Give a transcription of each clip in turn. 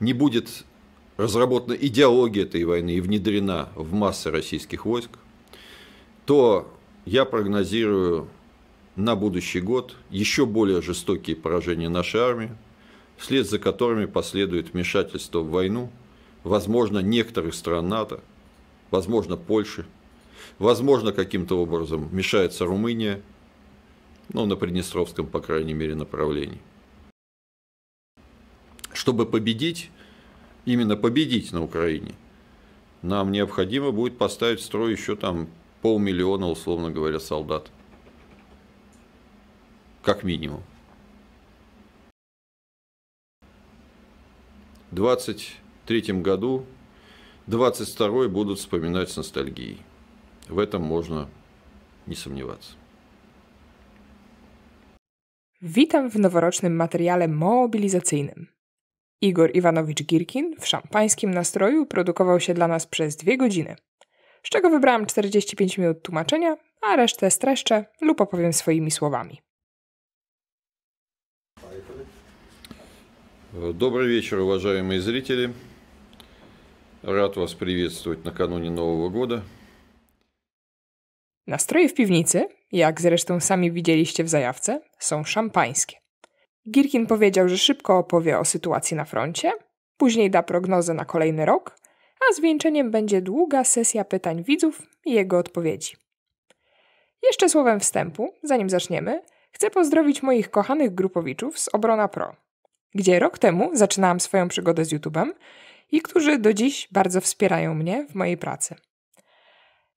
не будет разработана идеология этой войны и внедрена в массы российских войск, то я прогнозирую на будущий год еще более жестокие поражения нашей армии, вслед за которыми последует вмешательство в войну, возможно, некоторых стран НАТО, возможно, Польши, возможно, каким-то образом мешается Румыния, ну, на Приднестровском, по крайней мере, направлении чтобы победить, именно победить на Украине, нам необходимо будет поставить в строй еще там полмиллиона, условно говоря, солдат. Как минимум. 23 году 22 будут вспоминать с ностальгией. В этом можно nie сомневаться. Witam w noworocznym materiale mobilizacyjnym. Igor Iwanowicz-Girkin w szampańskim nastroju produkował się dla nas przez dwie godziny, z czego wybrałam 45 minut tłumaczenia, a resztę streszczę lub opowiem swoimi słowami. Добрый uważajmy, уважаемые зрители. was przywitać na накануне nowego roku. Nastroje w piwnicy, jak zresztą sami widzieliście w zajawce, są szampańskie. Girkin powiedział, że szybko opowie o sytuacji na froncie, później da prognozę na kolejny rok, a zwieńczeniem będzie długa sesja pytań widzów i jego odpowiedzi. Jeszcze słowem wstępu, zanim zaczniemy, chcę pozdrowić moich kochanych grupowiczów z Obrona Pro, gdzie rok temu zaczynałam swoją przygodę z YouTube'em i którzy do dziś bardzo wspierają mnie w mojej pracy.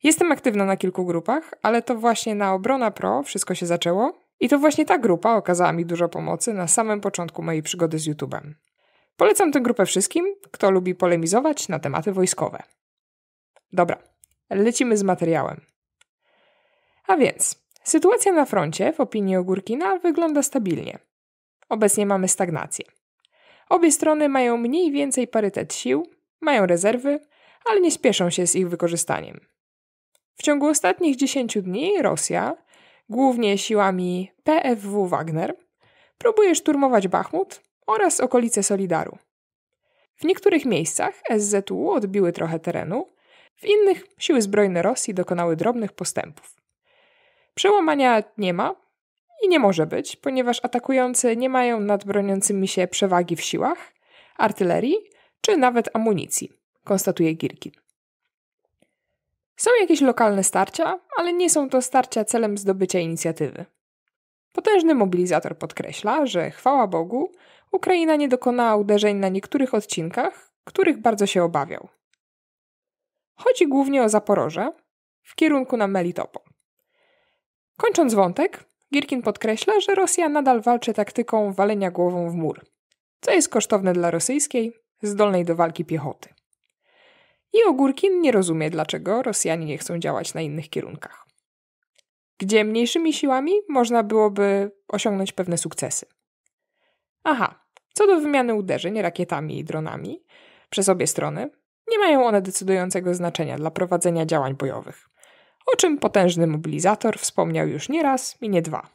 Jestem aktywna na kilku grupach, ale to właśnie na Obrona Pro wszystko się zaczęło i to właśnie ta grupa okazała mi dużo pomocy na samym początku mojej przygody z YouTube'em. Polecam tę grupę wszystkim, kto lubi polemizować na tematy wojskowe. Dobra, lecimy z materiałem. A więc, sytuacja na froncie, w opinii Ogórkina, wygląda stabilnie. Obecnie mamy stagnację. Obie strony mają mniej więcej parytet sił, mają rezerwy, ale nie spieszą się z ich wykorzystaniem. W ciągu ostatnich 10 dni Rosja, głównie siłami PFW Wagner, próbuje szturmować Bachmut oraz okolice Solidaru. W niektórych miejscach SZU odbiły trochę terenu, w innych siły zbrojne Rosji dokonały drobnych postępów. Przełamania nie ma i nie może być, ponieważ atakujący nie mają nad broniącymi się przewagi w siłach, artylerii czy nawet amunicji, konstatuje Girkin. Są jakieś lokalne starcia, ale nie są to starcia celem zdobycia inicjatywy. Potężny mobilizator podkreśla, że chwała Bogu, Ukraina nie dokonała uderzeń na niektórych odcinkach, których bardzo się obawiał. Chodzi głównie o Zaporoże w kierunku na Melitopo. Kończąc wątek, Gierkin podkreśla, że Rosja nadal walczy taktyką walenia głową w mur, co jest kosztowne dla rosyjskiej, zdolnej do walki piechoty i Ogórkin nie rozumie, dlaczego Rosjanie nie chcą działać na innych kierunkach. Gdzie mniejszymi siłami można byłoby osiągnąć pewne sukcesy. Aha, co do wymiany uderzeń rakietami i dronami przez obie strony, nie mają one decydującego znaczenia dla prowadzenia działań bojowych, o czym potężny mobilizator wspomniał już nie raz i nie dwa.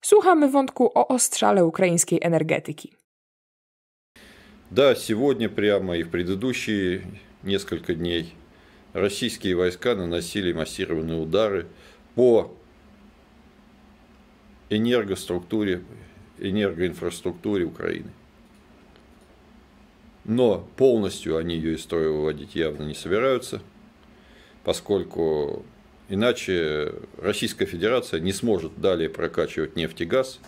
Słuchamy wątku o ostrzale ukraińskiej energetyki. Да, сегодня прямо и в предыдущие несколько дней российские войска наносили массированные удары по энергоструктуре, энергоинфраструктуре Украины. Но полностью они ее из строя выводить явно не собираются, поскольку иначе Российская Федерация не сможет далее прокачивать нефть и газ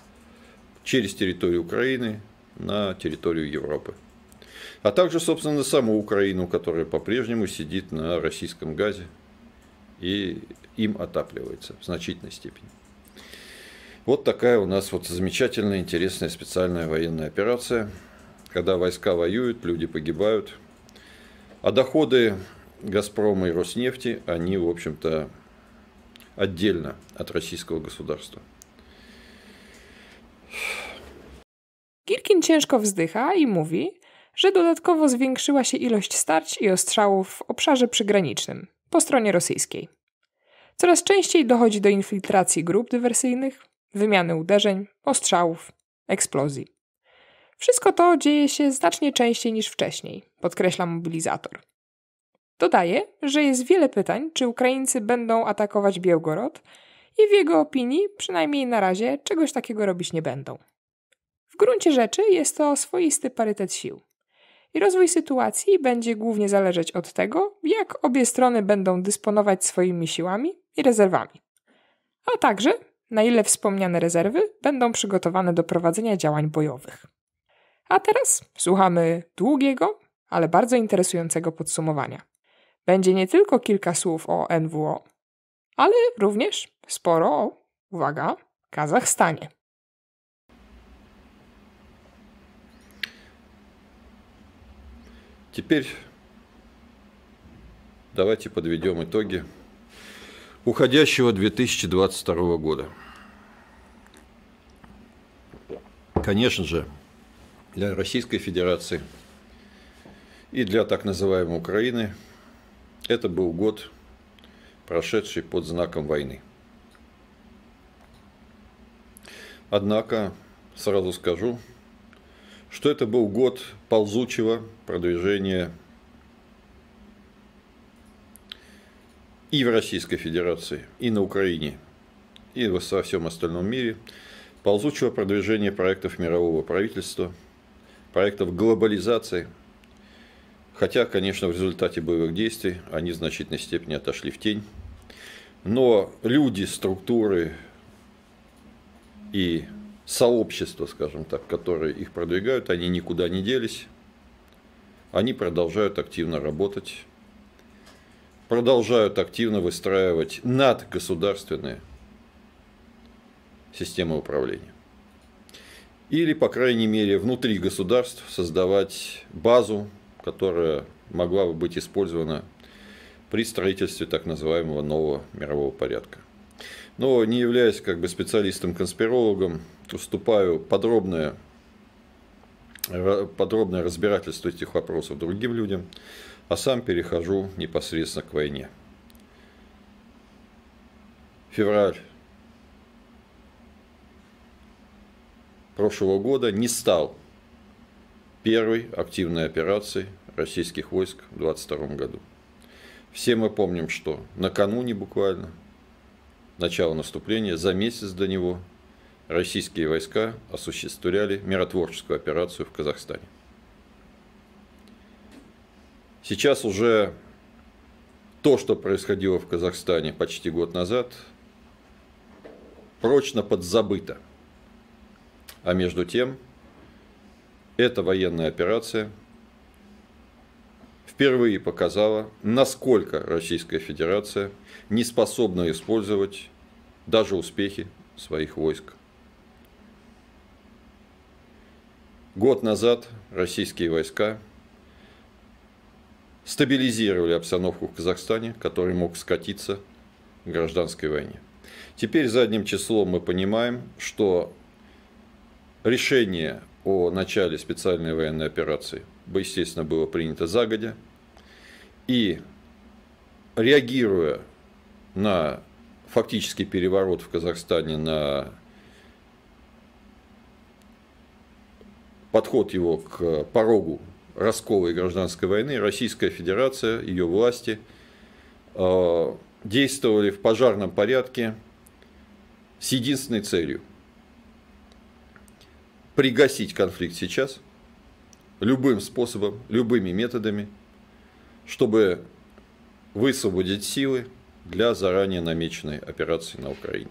через территорию Украины на территорию Европы а также, собственно, саму Украину, которая по-прежнему сидит на российском газе и им отапливается в значительной степени. Вот такая у нас вот замечательная, интересная специальная военная операция, когда войска воюют, люди погибают, а доходы «Газпрома» и «Роснефти», они, в общем-то, отдельно от российского государства. Кіркін ciężko wzdycha i mówi, że dodatkowo zwiększyła się ilość starć i ostrzałów w obszarze przygranicznym, po stronie rosyjskiej. Coraz częściej dochodzi do infiltracji grup dywersyjnych, wymiany uderzeń, ostrzałów, eksplozji. Wszystko to dzieje się znacznie częściej niż wcześniej, podkreśla mobilizator. Dodaje, że jest wiele pytań, czy Ukraińcy będą atakować Białgorod i w jego opinii, przynajmniej na razie, czegoś takiego robić nie będą. W gruncie rzeczy jest to swoisty parytet sił i rozwój sytuacji będzie głównie zależeć od tego, jak obie strony będą dysponować swoimi siłami i rezerwami, a także na ile wspomniane rezerwy będą przygotowane do prowadzenia działań bojowych. A teraz słuchamy długiego, ale bardzo interesującego podsumowania. Będzie nie tylko kilka słów o NWO, ale również sporo o, uwaga, Kazachstanie. Теперь давайте подведем итоги уходящего 2022 года. Конечно же, для Российской Федерации и для так называемой Украины это был год, прошедший под знаком войны. Однако, сразу скажу, что это был год ползучего продвижения и в Российской Федерации, и на Украине, и во всем остальном мире, ползучего продвижения проектов мирового правительства, проектов глобализации, хотя, конечно, в результате боевых действий они в значительной степени отошли в тень. Но люди, структуры и сообщества, скажем так, которые их продвигают, они никуда не делись, они продолжают активно работать, продолжают активно выстраивать надгосударственные системы управления. Или, по крайней мере, внутри государств создавать базу, которая могла бы быть использована при строительстве так называемого нового мирового порядка. Но не являясь как бы специалистом-конспирологом, уступаю подробное, подробное разбирательство этих вопросов другим людям, а сам перехожу непосредственно к войне. Февраль прошлого года не стал первой активной операцией российских войск в 22 году. Все мы помним, что накануне буквально начала наступления, за месяц до него – российские войска осуществляли миротворческую операцию в Казахстане. Сейчас уже то, что происходило в Казахстане почти год назад, прочно подзабыто. А между тем, эта военная операция впервые показала, насколько Российская Федерация не способна использовать даже успехи своих войск. Год назад российские войска стабилизировали обстановку в Казахстане, который мог скатиться к гражданской войне. Теперь задним числом мы понимаем, что решение о начале специальной военной операции, бы естественно, было принято загодя. И реагируя на фактический переворот в Казахстане на подход его к порогу раскола и гражданской войны, Российская Федерация, ее власти э, действовали в пожарном порядке с единственной целью – пригасить конфликт сейчас любым способом, любыми методами, чтобы высвободить силы для заранее намеченной операции на Украине.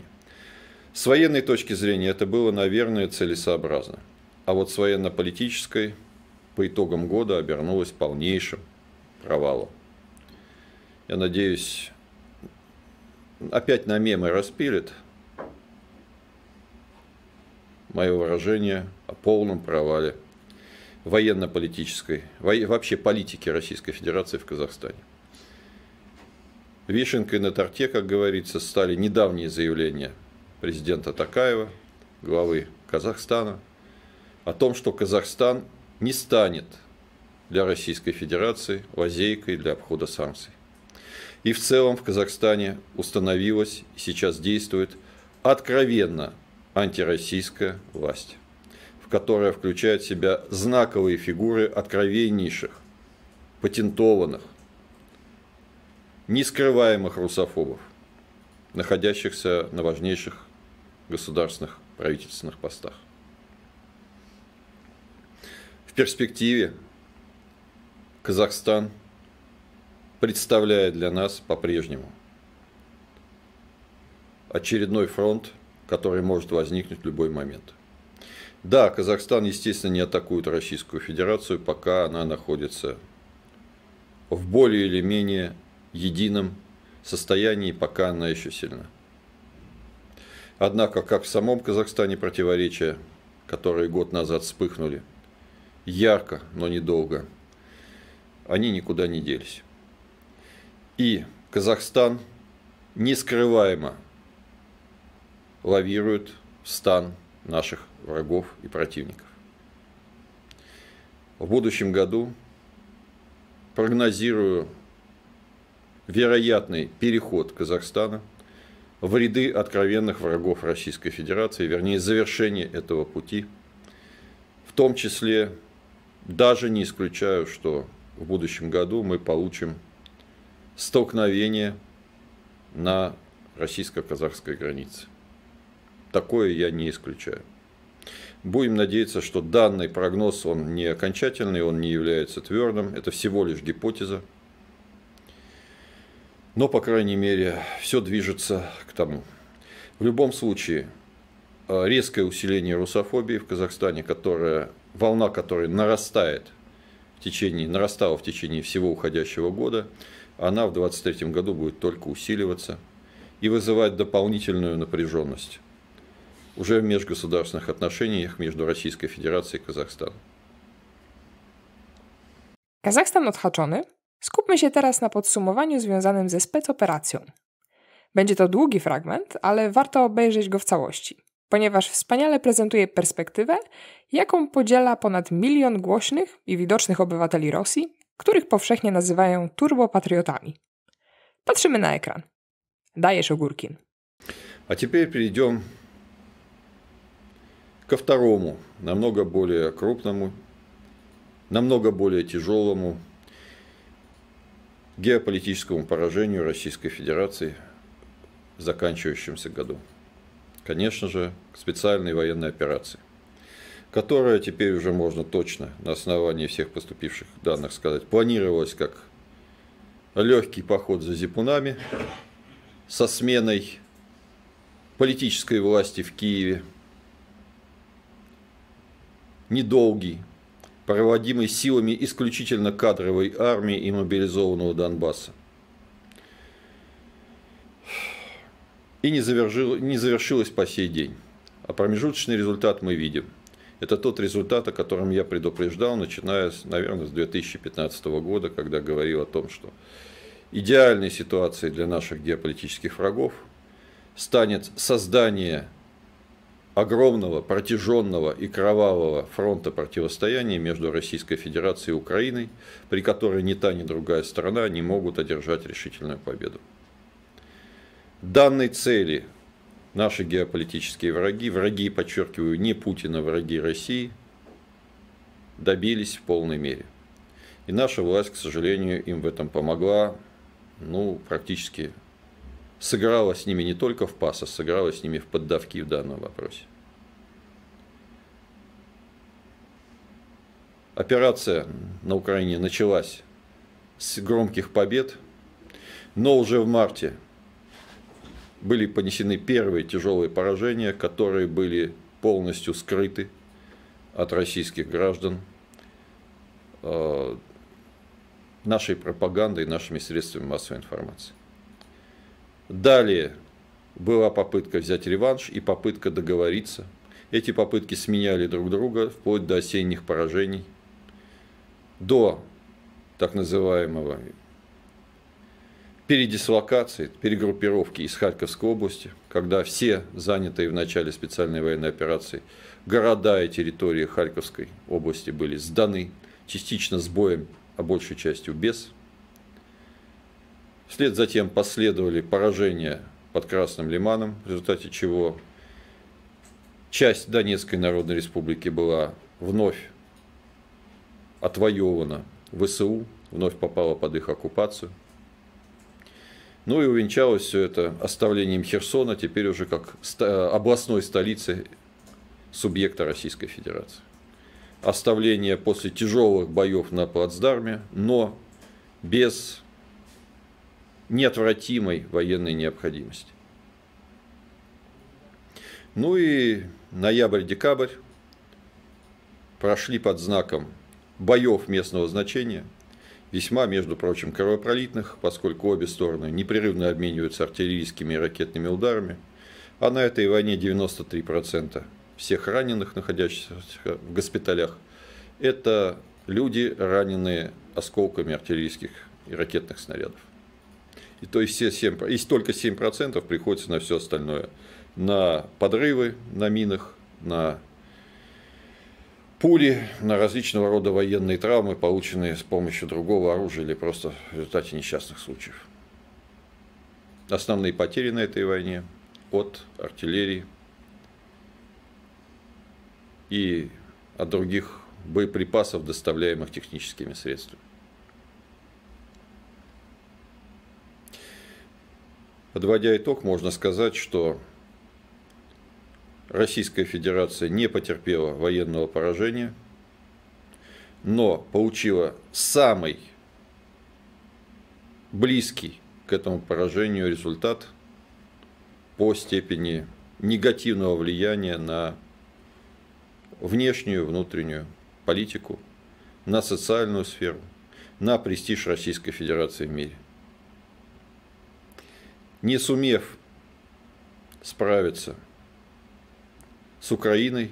С военной точки зрения это было, наверное, целесообразно – а вот с военно-политической по итогам года обернулась полнейшим провалом. Я надеюсь, опять на мемы распилит мое выражение о полном провале военно-политической, вообще политики Российской Федерации в Казахстане. Вишенкой на торте, как говорится, стали недавние заявления президента Такаева, главы Казахстана, о том, что Казахстан не станет для Российской Федерации лазейкой для обхода санкций. И в целом в Казахстане установилась и сейчас действует откровенно антироссийская власть, в которой включают в себя знаковые фигуры откровеннейших, патентованных, нескрываемых русофобов, находящихся на важнейших государственных правительственных постах перспективе Казахстан представляет для нас по-прежнему очередной фронт, который может возникнуть в любой момент. Да, Казахстан, естественно, не атакует Российскую Федерацию, пока она находится в более или менее едином состоянии, пока она еще сильна. Однако, как в самом Казахстане противоречия, которые год назад вспыхнули – ярко, но недолго, они никуда не делись. И Казахстан нескрываемо лавирует стан наших врагов и противников. В будущем году прогнозирую вероятный переход Казахстана в ряды откровенных врагов Российской Федерации, вернее завершение этого пути, в том числе даже не исключаю, что в будущем году мы получим столкновение на российско-казахской границе. Такое я не исключаю. Будем надеяться, что данный прогноз, он не окончательный, он не является твердым. Это всего лишь гипотеза. Но, по крайней мере, все движется к тому. В любом случае, э, резкое усиление русофобии в Казахстане, которое волна, которая нарастает в течение, нарастала в течение всего уходящего года, она в 2023 году будет только усиливаться и вызывать дополнительную напряженность уже в межгосударственных отношениях между Российской Федерацией и Казахстаном. Казахстан odhaczony? Skupmy się teraz na podsumowaniu związanym ze specoperacją. Będzie to długi fragment, ale warto obejrzeć go w całości. ponieważ wspaniale prezentuje perspektywę, jaką podziela ponad milion głośnych i widocznych obywateli Rosji, których powszechnie nazywają turbopatriotami. Patrzymy na ekran. Dajesz ogórkin. A teraz перейдем ко второму, намного более крупному, намного более тяжелому геополитическому поражению Российской Федерации в заканчивающемся году. конечно же, к специальной военной операции, которая теперь уже можно точно на основании всех поступивших данных сказать, планировалась как легкий поход за зипунами со сменой политической власти в Киеве, недолгий, проводимый силами исключительно кадровой армии и мобилизованного Донбасса. и не, завершил, не завершилась по сей день. А промежуточный результат мы видим. Это тот результат, о котором я предупреждал, начиная, наверное, с 2015 года, когда говорил о том, что идеальной ситуацией для наших геополитических врагов станет создание огромного, протяженного и кровавого фронта противостояния между Российской Федерацией и Украиной, при которой ни та, ни другая сторона не могут одержать решительную победу данной цели наши геополитические враги, враги, подчеркиваю, не Путина, враги России, добились в полной мере. И наша власть, к сожалению, им в этом помогла, ну, практически сыграла с ними не только в пас, а сыграла с ними в поддавки в данном вопросе. Операция на Украине началась с громких побед, но уже в марте были понесены первые тяжелые поражения, которые были полностью скрыты от российских граждан э, нашей пропагандой, нашими средствами массовой информации. Далее была попытка взять реванш и попытка договориться. Эти попытки сменяли друг друга вплоть до осенних поражений, до так называемого передислокации, перегруппировки из Харьковской области, когда все занятые в начале специальной военной операции города и территории Харьковской области были сданы, частично с боем, а большей частью без. Вслед тем последовали поражения под Красным Лиманом, в результате чего часть Донецкой Народной Республики была вновь отвоевана ВСУ, вновь попала под их оккупацию – ну и увенчалось все это оставлением Херсона теперь уже как э, областной столицы субъекта Российской Федерации. Оставление после тяжелых боев на плацдарме, но без неотвратимой военной необходимости. Ну и ноябрь-декабрь прошли под знаком боев местного значения – весьма, между прочим, кровопролитных, поскольку обе стороны непрерывно обмениваются артиллерийскими и ракетными ударами, а на этой войне 93% всех раненых, находящихся в госпиталях, это люди, раненые осколками артиллерийских и ракетных снарядов. И, то есть все 7, и только 7% приходится на все остальное. На подрывы на минах, на пули, на различного рода военные травмы, полученные с помощью другого оружия или просто в результате несчастных случаев. Основные потери на этой войне от артиллерии и от других боеприпасов, доставляемых техническими средствами. Подводя итог, можно сказать, что Российская Федерация не потерпела военного поражения, но получила самый близкий к этому поражению результат по степени негативного влияния на внешнюю, внутреннюю политику, на социальную сферу, на престиж Российской Федерации в мире. Не сумев справиться – с Украиной,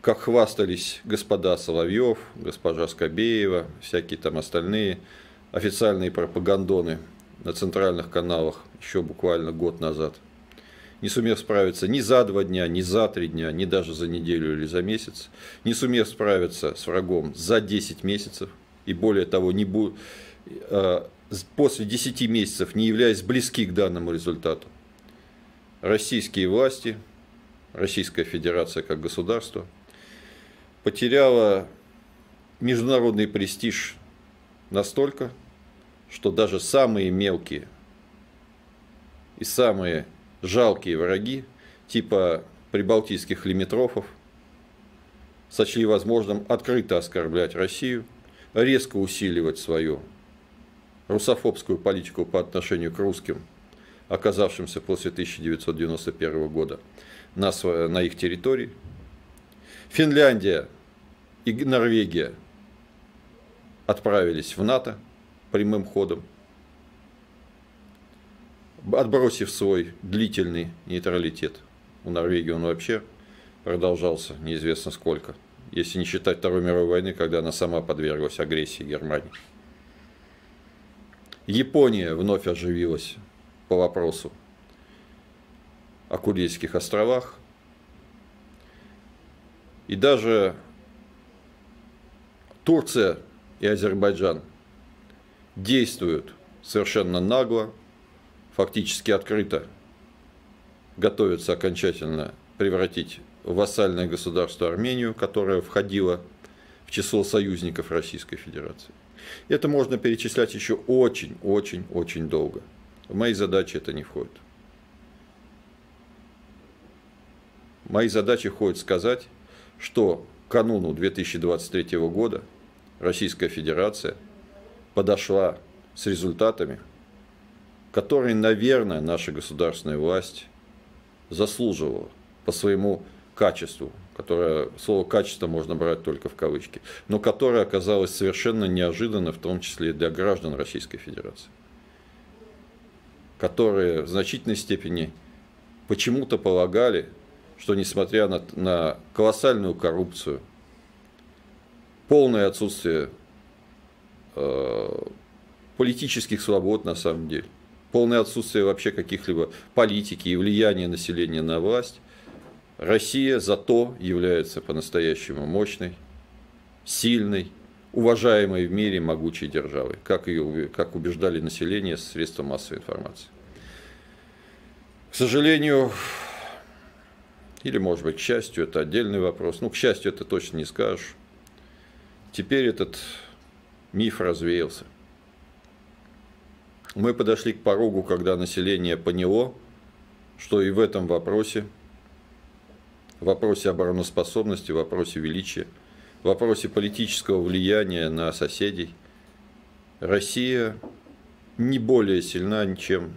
как хвастались господа Соловьев, госпожа Скобеева, всякие там остальные официальные пропагандоны на центральных каналах еще буквально год назад, не сумев справиться ни за два дня, ни за три дня, ни даже за неделю или за месяц, не сумев справиться с врагом за 10 месяцев, и более того, не бу... Э, после 10 месяцев не являясь близки к данному результату, российские власти – Российская Федерация как государство, потеряла международный престиж настолько, что даже самые мелкие и самые жалкие враги, типа прибалтийских лимитрофов, сочли возможным открыто оскорблять Россию, резко усиливать свою русофобскую политику по отношению к русским, оказавшимся после 1991 года на, свое, на их территории. Финляндия и Норвегия отправились в НАТО прямым ходом, отбросив свой длительный нейтралитет. У Норвегии он вообще продолжался неизвестно сколько, если не считать Второй мировой войны, когда она сама подверглась агрессии Германии. Япония вновь оживилась по вопросу Акулийских островах. И даже Турция и Азербайджан действуют совершенно нагло, фактически открыто, готовятся окончательно превратить в вассальное государство Армению, которое входило в число союзников Российской Федерации. Это можно перечислять еще очень-очень-очень долго. В мои задачи это не входит. мои задачи ходят сказать, что к кануну 2023 года Российская Федерация подошла с результатами, которые, наверное, наша государственная власть заслуживала по своему качеству, которое, слово «качество» можно брать только в кавычки, но которое оказалось совершенно неожиданно, в том числе и для граждан Российской Федерации, которые в значительной степени почему-то полагали, что несмотря на, на колоссальную коррупцию, полное отсутствие э, политических свобод на самом деле, полное отсутствие вообще каких-либо политики и влияния населения на власть, Россия зато является по-настоящему мощной, сильной, уважаемой в мире могучей державой, как, ее, как убеждали население средства массовой информации. К сожалению, или, может быть, к счастью, это отдельный вопрос. Ну, к счастью, это точно не скажешь. Теперь этот миф развеялся. Мы подошли к порогу, когда население поняло, что и в этом вопросе, в вопросе обороноспособности, в вопросе величия, в вопросе политического влияния на соседей, Россия не более сильна, чем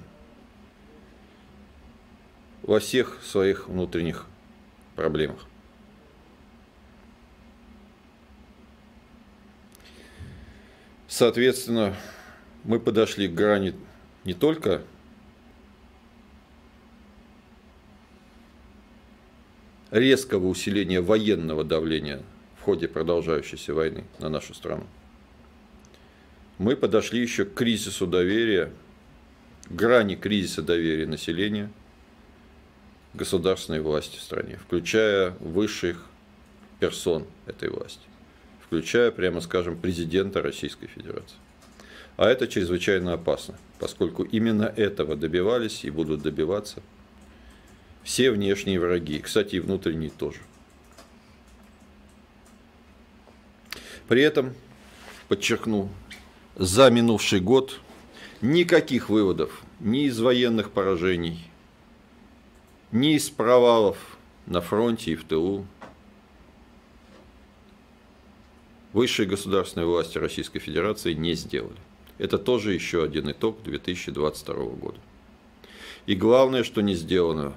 во всех своих внутренних проблемах. Соответственно, мы подошли к грани не только резкого усиления военного давления в ходе продолжающейся войны на нашу страну. Мы подошли еще к кризису доверия, грани кризиса доверия населения – государственной власти в стране, включая высших персон этой власти, включая, прямо скажем, президента Российской Федерации. А это чрезвычайно опасно, поскольку именно этого добивались и будут добиваться все внешние враги, кстати, и внутренние тоже. При этом, подчеркну, за минувший год никаких выводов ни из военных поражений – не из провалов на фронте и в тылу. Высшие государственные власти Российской Федерации не сделали. Это тоже еще один итог 2022 года. И главное, что не сделано,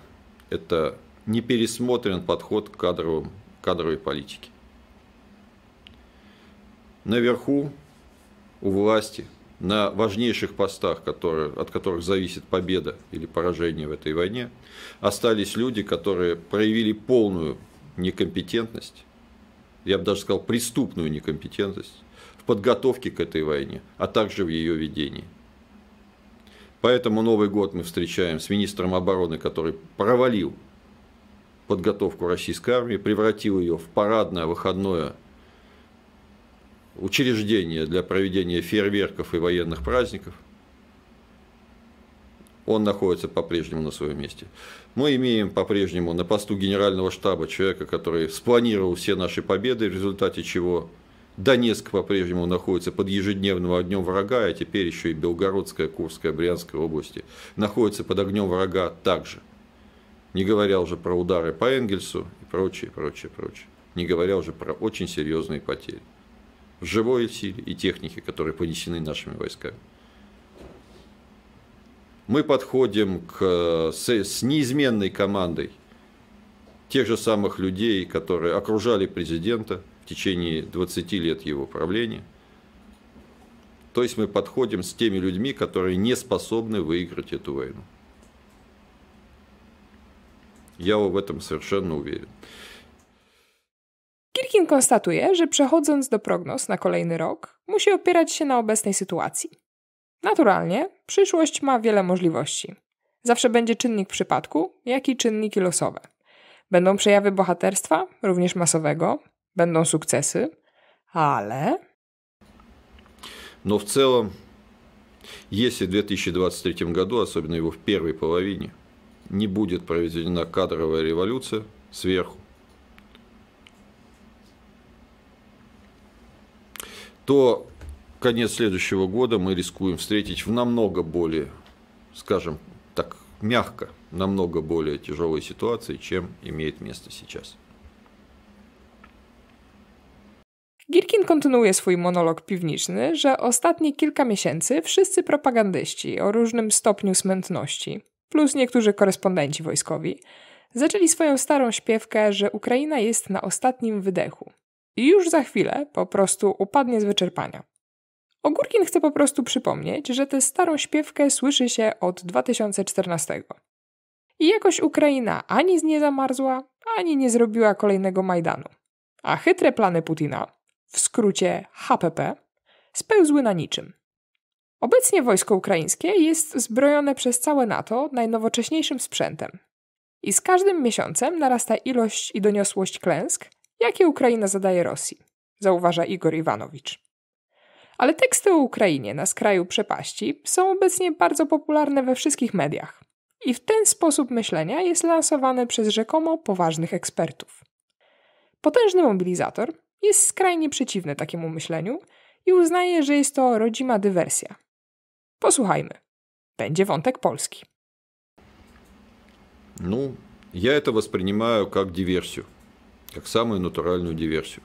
это не пересмотрен подход к кадровым, кадровой политике. Наверху у власти – на важнейших постах, которые, от которых зависит победа или поражение в этой войне, остались люди, которые проявили полную некомпетентность, я бы даже сказал преступную некомпетентность в подготовке к этой войне, а также в ее ведении. Поэтому Новый год мы встречаем с министром обороны, который провалил подготовку российской армии, превратил ее в парадное выходное учреждение для проведения фейерверков и военных праздников. Он находится по-прежнему на своем месте. Мы имеем по-прежнему на посту генерального штаба человека, который спланировал все наши победы, в результате чего Донецк по-прежнему находится под ежедневным огнем врага, а теперь еще и Белгородская, Курская, Брянская области находятся под огнем врага также. Не говоря уже про удары по Энгельсу и прочее, прочее, прочее. Не говоря уже про очень серьезные потери в живой силе и технике, которые понесены нашими войсками. Мы подходим к, с, с неизменной командой тех же самых людей, которые окружали президента в течение 20 лет его правления. То есть мы подходим с теми людьми, которые не способны выиграть эту войну. Я в этом совершенно уверен. Kirkin konstatuje, że przechodząc do prognoz na kolejny rok, musi opierać się na obecnej sytuacji. Naturalnie, przyszłość ma wiele możliwości. Zawsze będzie czynnik przypadku, jak i czynniki losowe. Będą przejawy bohaterstwa, również masowego, będą sukcesy, ale. No w целом, если w 2023 году, особенно его pierwszej połowie, nie będzie будет kadrowa rewolucja сверху, то конец следующего года мы рискуем встретить в намного более, скажем так, мягко, намного более тяжелой ситуации, чем имеет место сейчас. Gierkin kontynuuje swój monolog piwniczny, że ostatnie kilka miesięcy wszyscy propagandyści o różnym stopniu smętności, plus niektórzy korespondenci wojskowi, zaczęli swoją starą śpiewkę, że Ukraina jest na ostatnim wydechu, i już za chwilę po prostu upadnie z wyczerpania. Ogórkin chce po prostu przypomnieć, że tę starą śpiewkę słyszy się od 2014. I jakoś Ukraina ani z nie zamarzła, ani nie zrobiła kolejnego Majdanu. A chytre plany Putina, w skrócie HPP, spełzły na niczym. Obecnie wojsko ukraińskie jest zbrojone przez całe NATO najnowocześniejszym sprzętem. I z każdym miesiącem narasta ilość i doniosłość klęsk, jakie Ukraina zadaje Rosji, zauważa Igor Iwanowicz. Ale teksty o Ukrainie na skraju przepaści są obecnie bardzo popularne we wszystkich mediach i w ten sposób myślenia jest lansowane przez rzekomo poważnych ekspertów. Potężny mobilizator jest skrajnie przeciwny takiemu myśleniu i uznaje, że jest to rodzima dywersja. Posłuchajmy. Będzie wątek polski. No, ja to воспринимаю как диверсию. как самую натуральную диверсию.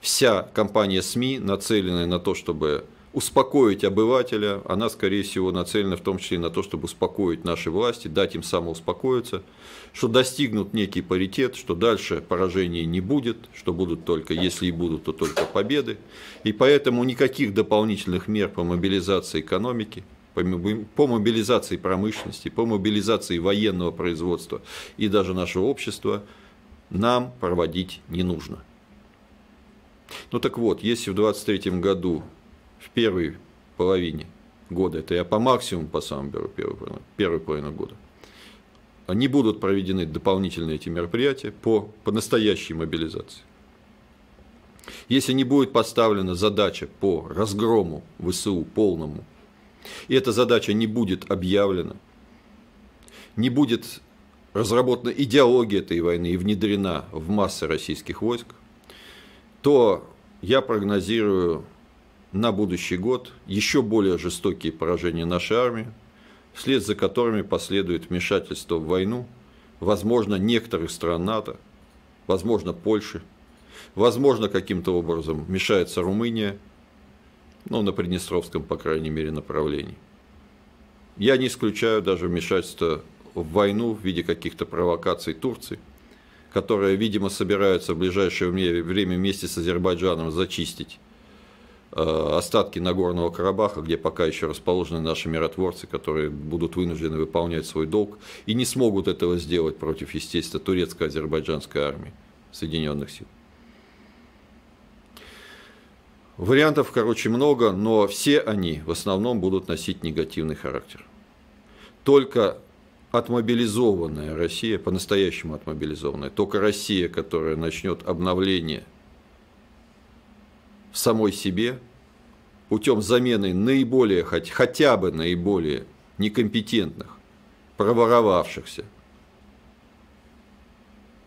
Вся компания СМИ, нацеленная на то, чтобы успокоить обывателя, она, скорее всего, нацелена в том числе на то, чтобы успокоить наши власти, дать им самоуспокоиться, что достигнут некий паритет, что дальше поражений не будет, что будут только, если и будут, то только победы. И поэтому никаких дополнительных мер по мобилизации экономики, по мобилизации промышленности, по мобилизации военного производства и даже нашего общества – нам проводить не нужно. Ну так вот, если в 23 году, в первой половине года, это я по максимуму по самому беру первую половину, первую половину года, не будут проведены дополнительные эти мероприятия по, по настоящей мобилизации. Если не будет поставлена задача по разгрому ВСУ полному, и эта задача не будет объявлена, не будет разработана идеология этой войны и внедрена в массы российских войск, то я прогнозирую на будущий год еще более жестокие поражения нашей армии, вслед за которыми последует вмешательство в войну, возможно, некоторых стран НАТО, возможно, Польши, возможно, каким-то образом мешается Румыния, ну, на Приднестровском, по крайней мере, направлении. Я не исключаю даже вмешательство в войну в виде каких-то провокаций Турции, которая, видимо, собираются в ближайшее время вместе с Азербайджаном зачистить э, остатки Нагорного Карабаха, где пока еще расположены наши миротворцы, которые будут вынуждены выполнять свой долг и не смогут этого сделать против, естественно, турецко-азербайджанской армии Соединенных Сил. Вариантов, короче, много, но все они в основном будут носить негативный характер. Только отмобилизованная Россия, по-настоящему отмобилизованная, только Россия, которая начнет обновление в самой себе, путем замены наиболее, хоть, хотя бы наиболее некомпетентных, проворовавшихся,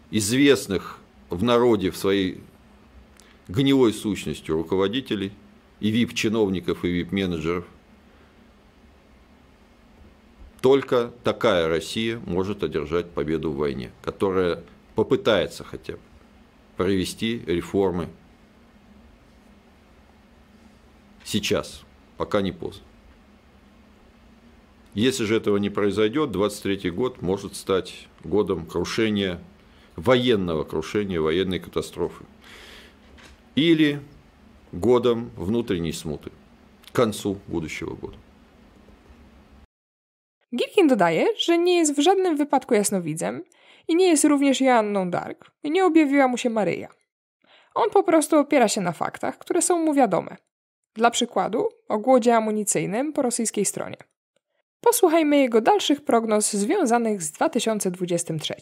известных в народе в своей гнилой сущностью руководителей и вип-чиновников, и вип-менеджеров, только такая Россия может одержать победу в войне, которая попытается хотя бы провести реформы сейчас, пока не поздно. Если же этого не произойдет, 23 год может стать годом крушения, военного крушения, военной катастрофы. Или годом внутренней смуты, к концу будущего года. Gilkin dodaje, że nie jest w żadnym wypadku jasnowidzem i nie jest również Joanną Dark i nie objawiła mu się Maryja. On po prostu opiera się na faktach, które są mu wiadome. Dla przykładu o głodzie amunicyjnym po rosyjskiej stronie. Posłuchajmy jego dalszych prognoz związanych z 2023.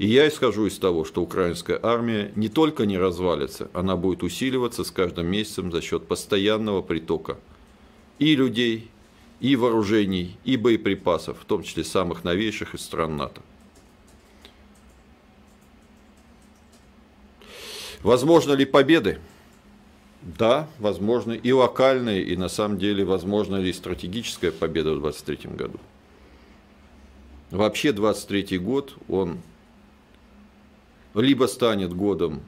И я исхожу из того, что украинская армия не только не развалится, она будет усиливаться с каждым месяцем за счет постоянного притока и людей, и вооружений, и боеприпасов, в том числе самых новейших из стран НАТО. Возможно ли победы? Да, возможно и локальные, и на самом деле возможно ли стратегическая победа в 2023 году. Вообще 23 год, он либо станет годом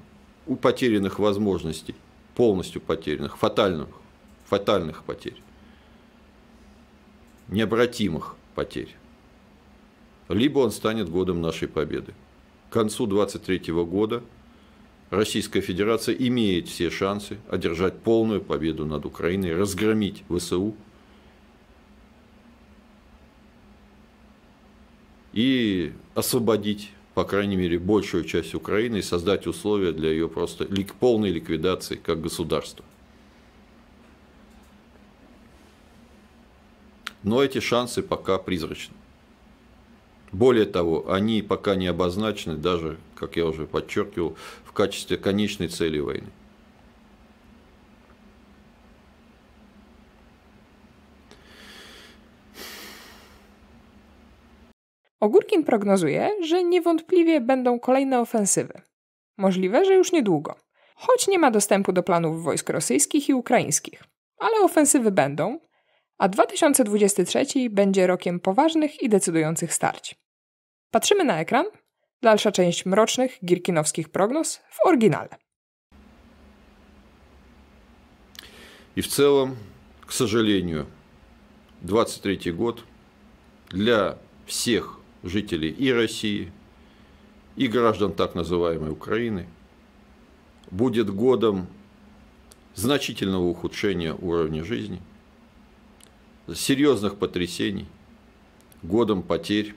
у потерянных возможностей, полностью потерянных, фатальных, фатальных потерь, необратимых потерь, либо он станет годом нашей победы. К концу 23 года Российская Федерация имеет все шансы одержать полную победу над Украиной, разгромить ВСУ и освободить по крайней мере, большую часть Украины и создать условия для ее просто лик, полной ликвидации как государства. Но эти шансы пока призрачны. Более того, они пока не обозначены даже, как я уже подчеркивал, в качестве конечной цели войны. Ogórkin prognozuje, że niewątpliwie będą kolejne ofensywy. Możliwe, że już niedługo. Choć nie ma dostępu do planów wojsk rosyjskich i ukraińskich. Ale ofensywy będą, a 2023 będzie rokiem poważnych i decydujących starć. Patrzymy na ekran. Dalsza część mrocznych, girkinowskich prognoz w oryginale. I w целом, к сожалению, 23 год для всех жителей и России, и граждан так называемой Украины, будет годом значительного ухудшения уровня жизни, серьезных потрясений, годом потерь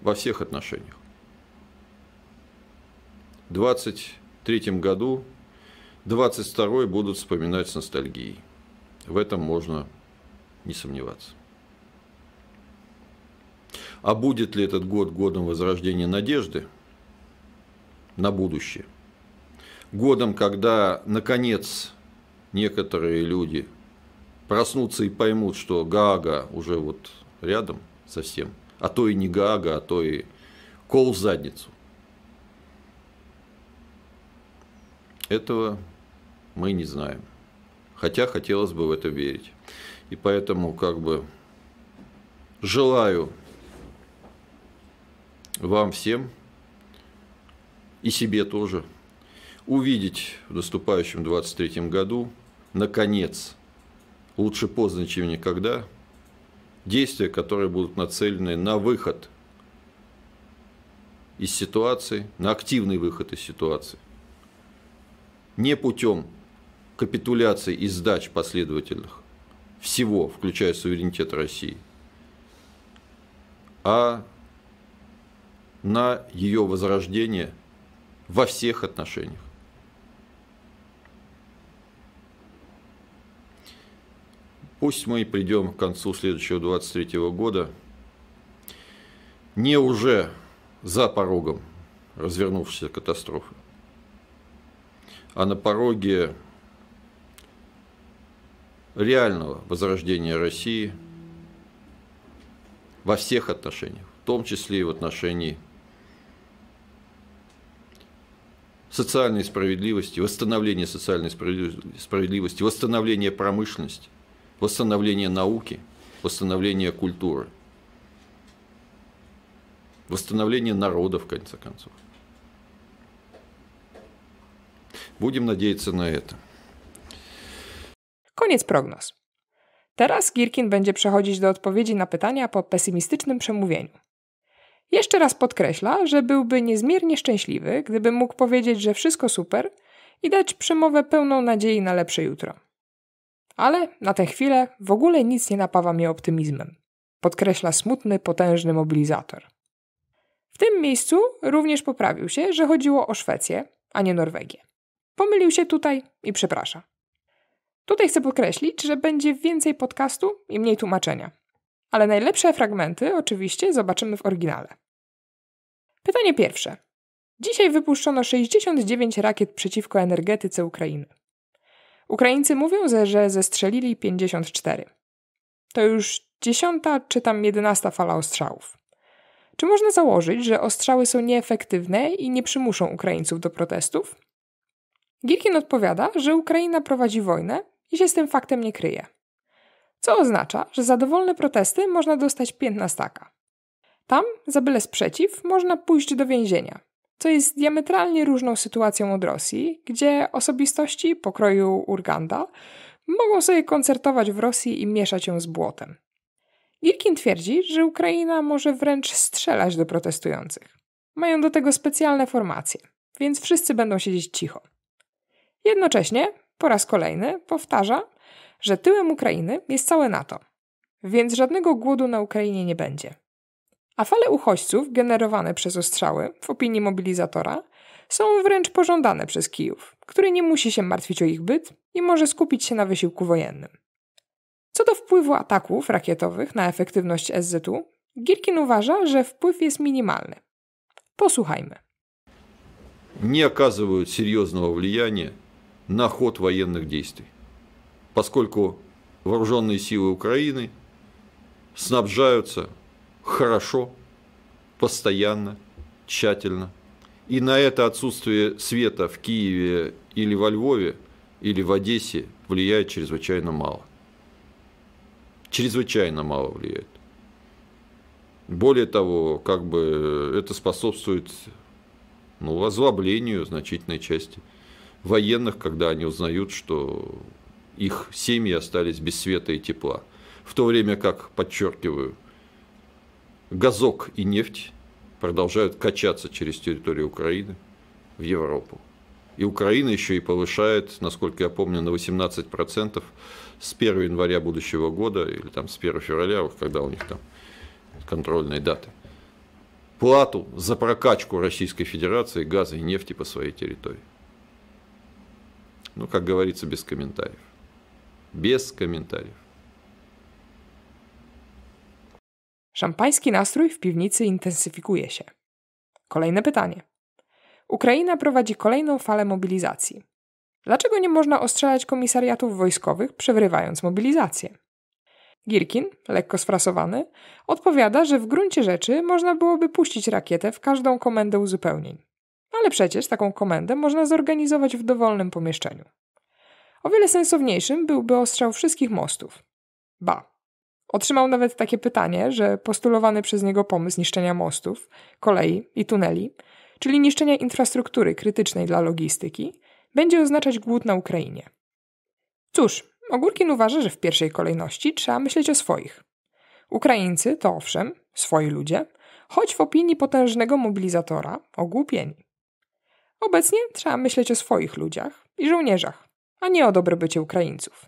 во всех отношениях. В 23 году 22 будут вспоминать с ностальгией. В этом можно не сомневаться. А будет ли этот год годом возрождения надежды на будущее? Годом, когда, наконец, некоторые люди проснутся и поймут, что Гаага уже вот рядом совсем, а то и не Гаага, а то и кол в задницу. Этого мы не знаем. Хотя хотелось бы в это верить. И поэтому как бы желаю вам всем и себе тоже увидеть в наступающем 23 году, наконец, лучше поздно, чем никогда, действия, которые будут нацелены на выход из ситуации, на активный выход из ситуации. Не путем капитуляции и сдач последовательных всего, включая суверенитет России, а на ее возрождение во всех отношениях. Пусть мы придем к концу следующего 23 года не уже за порогом развернувшейся катастрофы, а на пороге реального возрождения России во всех отношениях, в том числе и в отношении социальной справедливости, восстановление социальной справедливости, восстановление промышленности, восстановление науки, восстановление культуры, восстановление народа, в конце концов. Будем надеяться на это. Koniec prognoz. Teraz Girkin będzie przechodzić do odpowiedzi na pytania po pesymistycznym przemówieniu. Jeszcze raz podkreśla, że byłby niezmiernie szczęśliwy, gdyby mógł powiedzieć, że wszystko super i dać przemowę pełną nadziei na lepsze jutro. Ale na tę chwilę w ogóle nic nie napawa mnie optymizmem, podkreśla smutny, potężny mobilizator. W tym miejscu również poprawił się, że chodziło o Szwecję, a nie Norwegię. Pomylił się tutaj i przeprasza. Tutaj chcę podkreślić, że będzie więcej podcastu i mniej tłumaczenia ale najlepsze fragmenty oczywiście zobaczymy w oryginale. Pytanie pierwsze. Dzisiaj wypuszczono 69 rakiet przeciwko energetyce Ukrainy. Ukraińcy mówią, że zestrzelili 54. To już dziesiąta czy tam jedenasta fala ostrzałów. Czy można założyć, że ostrzały są nieefektywne i nie przymuszą Ukraińców do protestów? Girkin odpowiada, że Ukraina prowadzi wojnę i się z tym faktem nie kryje co oznacza, że za dowolne protesty można dostać piętnastaka. Tam za byle sprzeciw można pójść do więzienia, co jest diametralnie różną sytuacją od Rosji, gdzie osobistości pokroju Urganda mogą sobie koncertować w Rosji i mieszać ją z błotem. Irkin twierdzi, że Ukraina może wręcz strzelać do protestujących. Mają do tego specjalne formacje, więc wszyscy będą siedzieć cicho. Jednocześnie, po raz kolejny, powtarza, że tyłem Ukrainy jest całe NATO, więc żadnego głodu na Ukrainie nie będzie. A fale uchodźców generowane przez ostrzały, w opinii mobilizatora, są wręcz pożądane przez Kijów, który nie musi się martwić o ich byt i może skupić się na wysiłku wojennym. Co do wpływu ataków rakietowych na efektywność SZU, Gierkin uważa, że wpływ jest minimalny. Posłuchajmy. Nie okazują серьезного wpływu na ход wojennych действий. поскольку вооруженные силы Украины снабжаются хорошо, постоянно, тщательно. И на это отсутствие света в Киеве или во Львове или в Одессе влияет чрезвычайно мало. Чрезвычайно мало влияет. Более того, как бы это способствует ну, озлоблению значительной части военных, когда они узнают, что их семьи остались без света и тепла. В то время как, подчеркиваю, газок и нефть продолжают качаться через территорию Украины в Европу. И Украина еще и повышает, насколько я помню, на 18% с 1 января будущего года или там с 1 февраля, когда у них там контрольные даты, плату за прокачку Российской Федерации газа и нефти по своей территории. Ну, как говорится, без комментариев. Bez komentarzy. Szampański nastrój w piwnicy intensyfikuje się. Kolejne pytanie. Ukraina prowadzi kolejną falę mobilizacji. Dlaczego nie można ostrzelać komisariatów wojskowych, przewrywając mobilizację? Girkin, lekko sfrasowany, odpowiada, że w gruncie rzeczy można byłoby puścić rakietę w każdą komendę uzupełnień. Ale przecież taką komendę można zorganizować w dowolnym pomieszczeniu. O wiele sensowniejszym byłby ostrzał wszystkich mostów. Ba. Otrzymał nawet takie pytanie, że postulowany przez niego pomysł niszczenia mostów, kolei i tuneli, czyli niszczenia infrastruktury krytycznej dla logistyki, będzie oznaczać głód na Ukrainie. Cóż, Ogórkin uważa, że w pierwszej kolejności trzeba myśleć o swoich. Ukraińcy to owszem, swoi ludzie, choć w opinii potężnego mobilizatora ogłupieni. Obecnie trzeba myśleć o swoich ludziach i żołnierzach a nie o dobrobycie Ukraińców.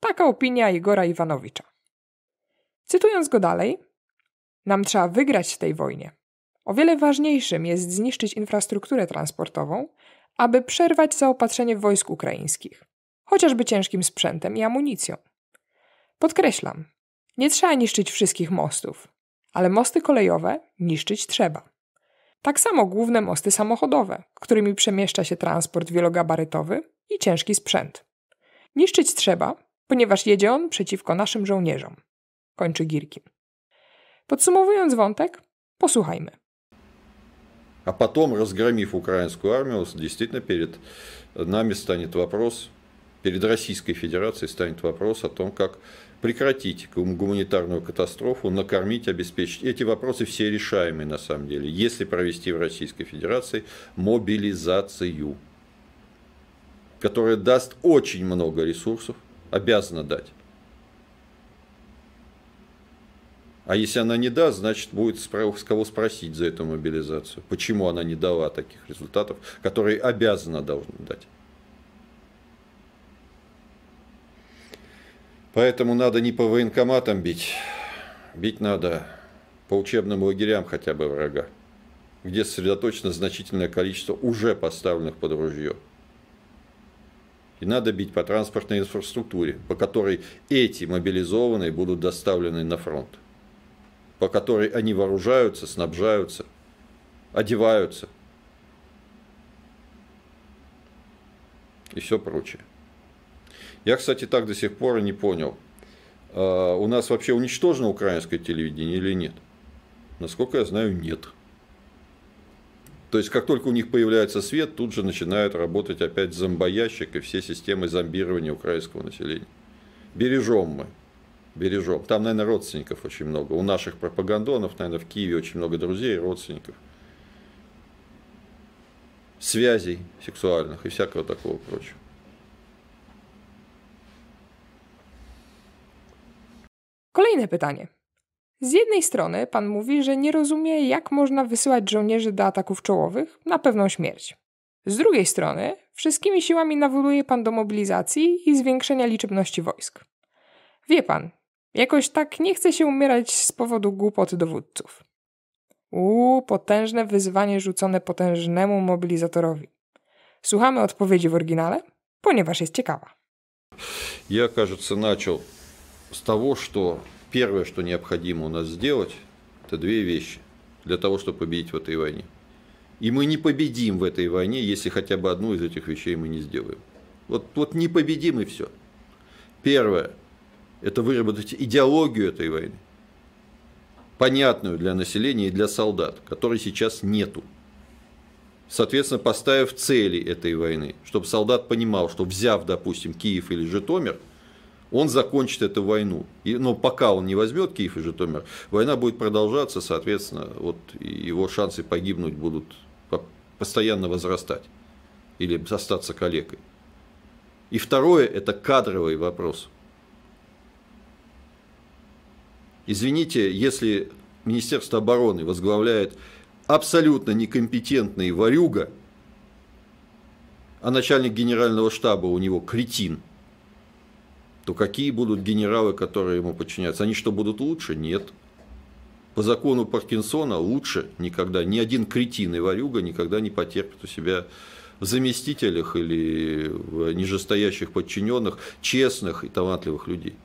Taka opinia Igora Iwanowicza. Cytując go dalej, nam trzeba wygrać w tej wojnie. O wiele ważniejszym jest zniszczyć infrastrukturę transportową, aby przerwać zaopatrzenie wojsk ukraińskich, chociażby ciężkim sprzętem i amunicją. Podkreślam, nie trzeba niszczyć wszystkich mostów, ale mosty kolejowe niszczyć trzeba. Tak samo główne mosty samochodowe, którymi przemieszcza się transport wielogabarytowy, i ciężki sprzęt. Niszczyć trzeba, ponieważ jedzie on przeciwko naszym żołnierzom. Kończy Girkin. Podsumowując wątek, posłuchajmy. А потом, разгромив украинскую армию, действительно перед нами станет вопрос, перед Российской Федерацией станет вопрос о том, как прекратить гуманитарную катастрофу, накормить, обеспечить. Эти вопросы все решаемые на самом деле, если провести в Российской Федерации мобилизацию которая даст очень много ресурсов, обязана дать. А если она не даст, значит будет с кого спросить за эту мобилизацию. Почему она не дала таких результатов, которые обязана должна дать. Поэтому надо не по военкоматам бить. Бить надо по учебным лагерям хотя бы врага, где сосредоточено значительное количество уже поставленных под ружье. И надо бить по транспортной инфраструктуре, по которой эти мобилизованные будут доставлены на фронт. По которой они вооружаются, снабжаются, одеваются. И все прочее. Я, кстати, так до сих пор и не понял, а, у нас вообще уничтожено украинское телевидение или нет? Насколько я знаю, нет. То есть, как только у них появляется свет, тут же начинает работать опять зомбоящик и все системы зомбирования украинского населения. Бережем мы. Бережем. Там, наверное, родственников очень много. У наших пропагандонов, наверное, в Киеве очень много друзей и родственников. Связей сексуальных и всякого такого прочего. Kolejne pytanie. Z jednej strony pan mówi, że nie rozumie, jak można wysyłać żołnierzy do ataków czołowych na pewną śmierć. Z drugiej strony, wszystkimi siłami nawoduje pan do mobilizacji i zwiększenia liczebności wojsk. Wie pan, jakoś tak nie chce się umierać z powodu głupoty dowódców. Uuu, potężne wyzwanie rzucone potężnemu mobilizatorowi. Słuchamy odpowiedzi w oryginale, ponieważ jest ciekawa. Ja, кажется, начал с того, что первое, что необходимо у нас сделать, это две вещи для того, чтобы победить в этой войне. И мы не победим в этой войне, если хотя бы одну из этих вещей мы не сделаем. Вот, вот не победим и все. Первое – это выработать идеологию этой войны, понятную для населения и для солдат, которой сейчас нету. Соответственно, поставив цели этой войны, чтобы солдат понимал, что взяв, допустим, Киев или Житомир – он закончит эту войну. И, но пока он не возьмет Киев и Житомир, война будет продолжаться, соответственно, вот его шансы погибнуть будут постоянно возрастать или остаться коллегой. И второе – это кадровый вопрос. Извините, если Министерство обороны возглавляет абсолютно некомпетентный варюга, а начальник генерального штаба у него кретин – то какие будут генералы, которые ему подчиняются? Они что, будут лучше? Нет. По закону Паркинсона лучше никогда, ни один кретин и варюга никогда не потерпит у себя в заместителях или в нижестоящих подчиненных честных и талантливых людей.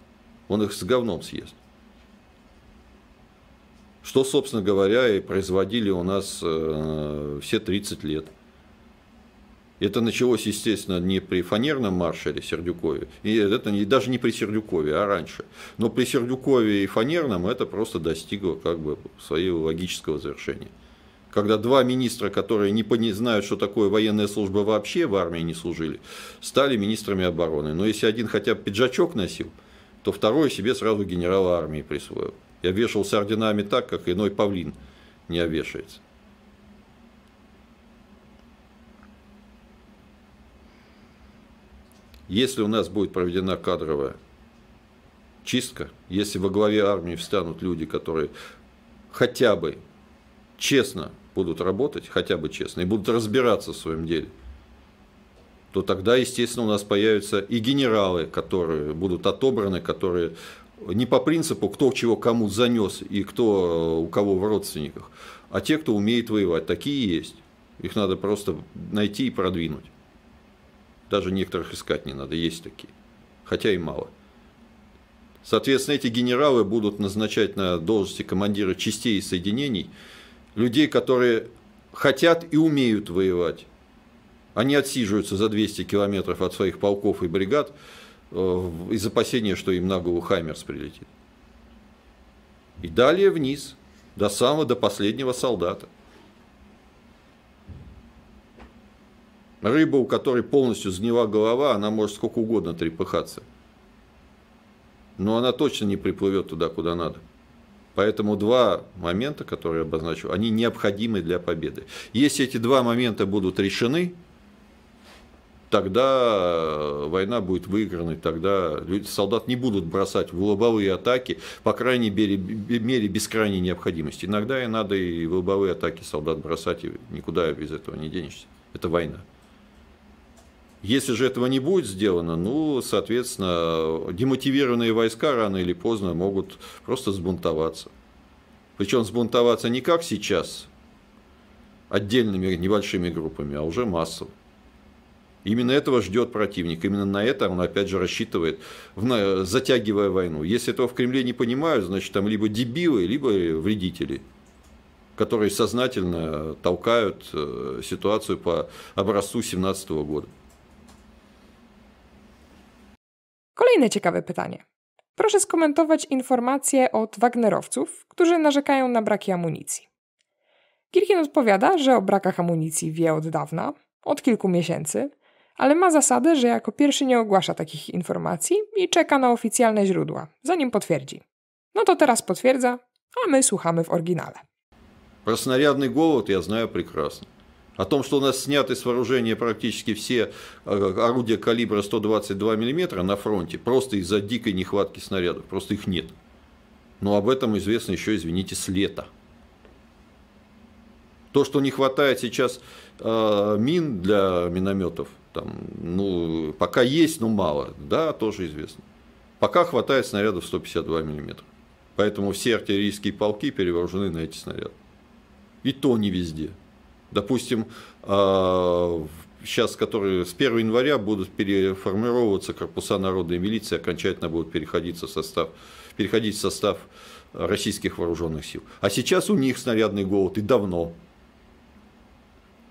Он их с говном съест. Что, собственно говоря, и производили у нас э, все 30 лет – это началось, естественно, не при фанерном маршале Сердюкове, и это и даже не при Сердюкове, а раньше. Но при Сердюкове и фанерном это просто достигло как бы своего логического завершения. Когда два министра, которые не, не знают, что такое военная служба вообще, в армии не служили, стали министрами обороны. Но если один хотя бы пиджачок носил, то второй себе сразу генерала армии присвоил. Я вешался орденами так, как иной павлин не обвешается. Если у нас будет проведена кадровая чистка, если во главе армии встанут люди, которые хотя бы честно будут работать, хотя бы честно, и будут разбираться в своем деле, то тогда, естественно, у нас появятся и генералы, которые будут отобраны, которые не по принципу, кто чего кому занес и кто э, у кого в родственниках, а те, кто умеет воевать. Такие есть. Их надо просто найти и продвинуть. Даже некоторых искать не надо, есть такие. Хотя и мало. Соответственно, эти генералы будут назначать на должности командира частей и соединений людей, которые хотят и умеют воевать. Они отсиживаются за 200 километров от своих полков и бригад э, из опасения, что им на голову Хаймерс прилетит. И далее вниз, до самого, до последнего солдата. Рыба, у которой полностью сгнила голова, она может сколько угодно трепыхаться. Но она точно не приплывет туда, куда надо. Поэтому два момента, которые я обозначил, они необходимы для победы. Если эти два момента будут решены, тогда э, война будет выиграна, тогда солдат не будут бросать в лобовые атаки, по крайней мере, мере без крайней необходимости. Иногда и надо и в лобовые атаки солдат бросать, и никуда без этого не денешься. Это война. Если же этого не будет сделано, ну, соответственно, демотивированные войска рано или поздно могут просто сбунтоваться. Причем сбунтоваться не как сейчас, отдельными небольшими группами, а уже массово. Именно этого ждет противник, именно на это он опять же рассчитывает, затягивая войну. Если этого в Кремле не понимают, значит там либо дебилы, либо вредители, которые сознательно толкают э, ситуацию по образцу 17 года. Kolejne ciekawe pytanie. Proszę skomentować informacje od Wagnerowców, którzy narzekają na braki amunicji. Kirkin odpowiada, że o brakach amunicji wie od dawna, od kilku miesięcy, ale ma zasadę, że jako pierwszy nie ogłasza takich informacji i czeka na oficjalne źródła, zanim potwierdzi. No to teraz potwierdza, a my słuchamy w oryginale. Про снарядный голод ja знаю прекрасно. о том, что у нас сняты с вооружения практически все э, орудия калибра 122 мм на фронте, просто из-за дикой нехватки снарядов, просто их нет. Но об этом известно еще, извините, с лета. То, что не хватает сейчас э, мин для минометов, там, ну, пока есть, но мало, да, тоже известно. Пока хватает снарядов 152 мм. Поэтому все артиллерийские полки перевооружены на эти снаряды. И то не везде. Допустим, сейчас, э, которые с 1 января будут переформироваться корпуса народной милиции, окончательно будут переходить в состав, переходить в состав российских вооруженных сил. А сейчас у них снарядный голод и давно.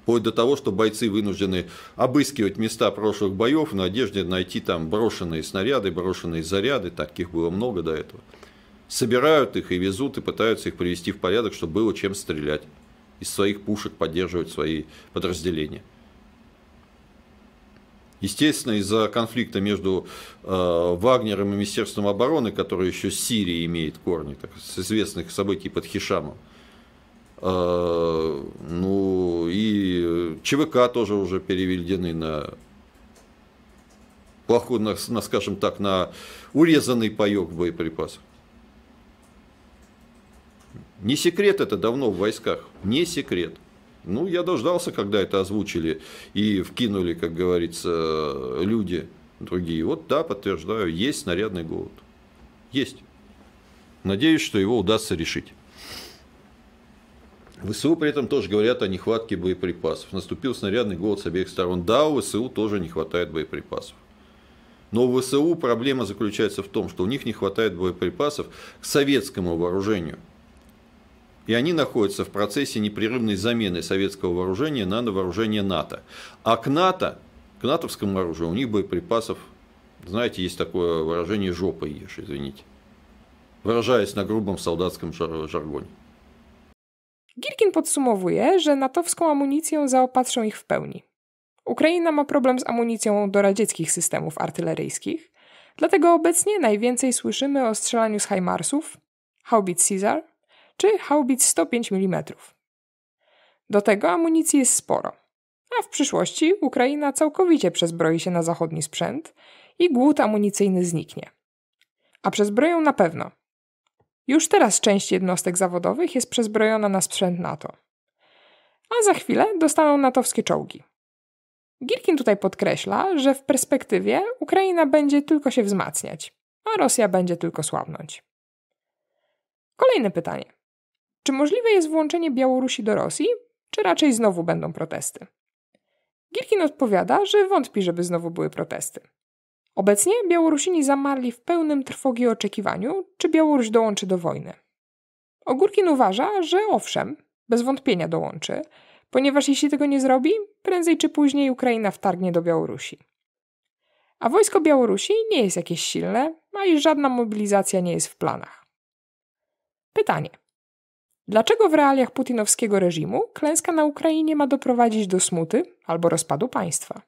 Вплоть до того, что бойцы вынуждены обыскивать места прошлых боев в надежде найти там брошенные снаряды, брошенные заряды, таких было много до этого. Собирают их и везут, и пытаются их привести в порядок, чтобы было чем стрелять из своих пушек поддерживать свои подразделения. Естественно, из-за конфликта между э, Вагнером и Министерством обороны, который еще Сирии имеет корни, так, с известных событий под Хишамом, э, ну и ЧВК тоже уже переведены на плохой, на, на, скажем так, на урезанный паек боеприпасов. Не секрет это давно в войсках, не секрет. Ну, я дождался, когда это озвучили и вкинули, как говорится, люди другие. Вот да, подтверждаю, есть снарядный голод. Есть. Надеюсь, что его удастся решить. ВСУ при этом тоже говорят о нехватке боеприпасов. Наступил снарядный голод с обеих сторон. Да, у ВСУ тоже не хватает боеприпасов. Но у ВСУ проблема заключается в том, что у них не хватает боеприпасов к советскому вооружению и они находятся в процессе непрерывной замены советского вооружения на вооружение НАТО. А к НАТО, к натовскому оружию у них боеприпасов, знаете, есть такое выражение «жопой ешь», извините, выражаясь на грубом солдатском жаргоне. Girkin podsumowuje, że natowską amunicję zaopatrzą ich w pełni. Ukraina ma problem z amunicją do radzieckich systemów artyleryjskich, dlatego obecnie najwięcej słyszymy о strzelaniu z HIMARSów, haubic Caesar czy haubic 105 mm. Do tego amunicji jest sporo. A w przyszłości Ukraina całkowicie przezbroi się na zachodni sprzęt i głód amunicyjny zniknie. A przezbroją na pewno. Już teraz część jednostek zawodowych jest przezbrojona na sprzęt NATO. A za chwilę dostaną natowskie czołgi. Girkin tutaj podkreśla, że w perspektywie Ukraina będzie tylko się wzmacniać, a Rosja będzie tylko słabnąć. Kolejne pytanie. Czy możliwe jest włączenie Białorusi do Rosji, czy raczej znowu będą protesty? Girkin odpowiada, że wątpi, żeby znowu były protesty. Obecnie Białorusini zamarli w pełnym trwogi i oczekiwaniu, czy Białoruś dołączy do wojny. Ogórkin uważa, że owszem, bez wątpienia dołączy, ponieważ jeśli tego nie zrobi, prędzej czy później Ukraina wtargnie do Białorusi. A wojsko Białorusi nie jest jakieś silne, a i żadna mobilizacja nie jest w planach. Pytanie: Dlaczego w realiach putinowskiego reżimu klęska na Ukrainie ma doprowadzić do smuty albo rozpadu państwa?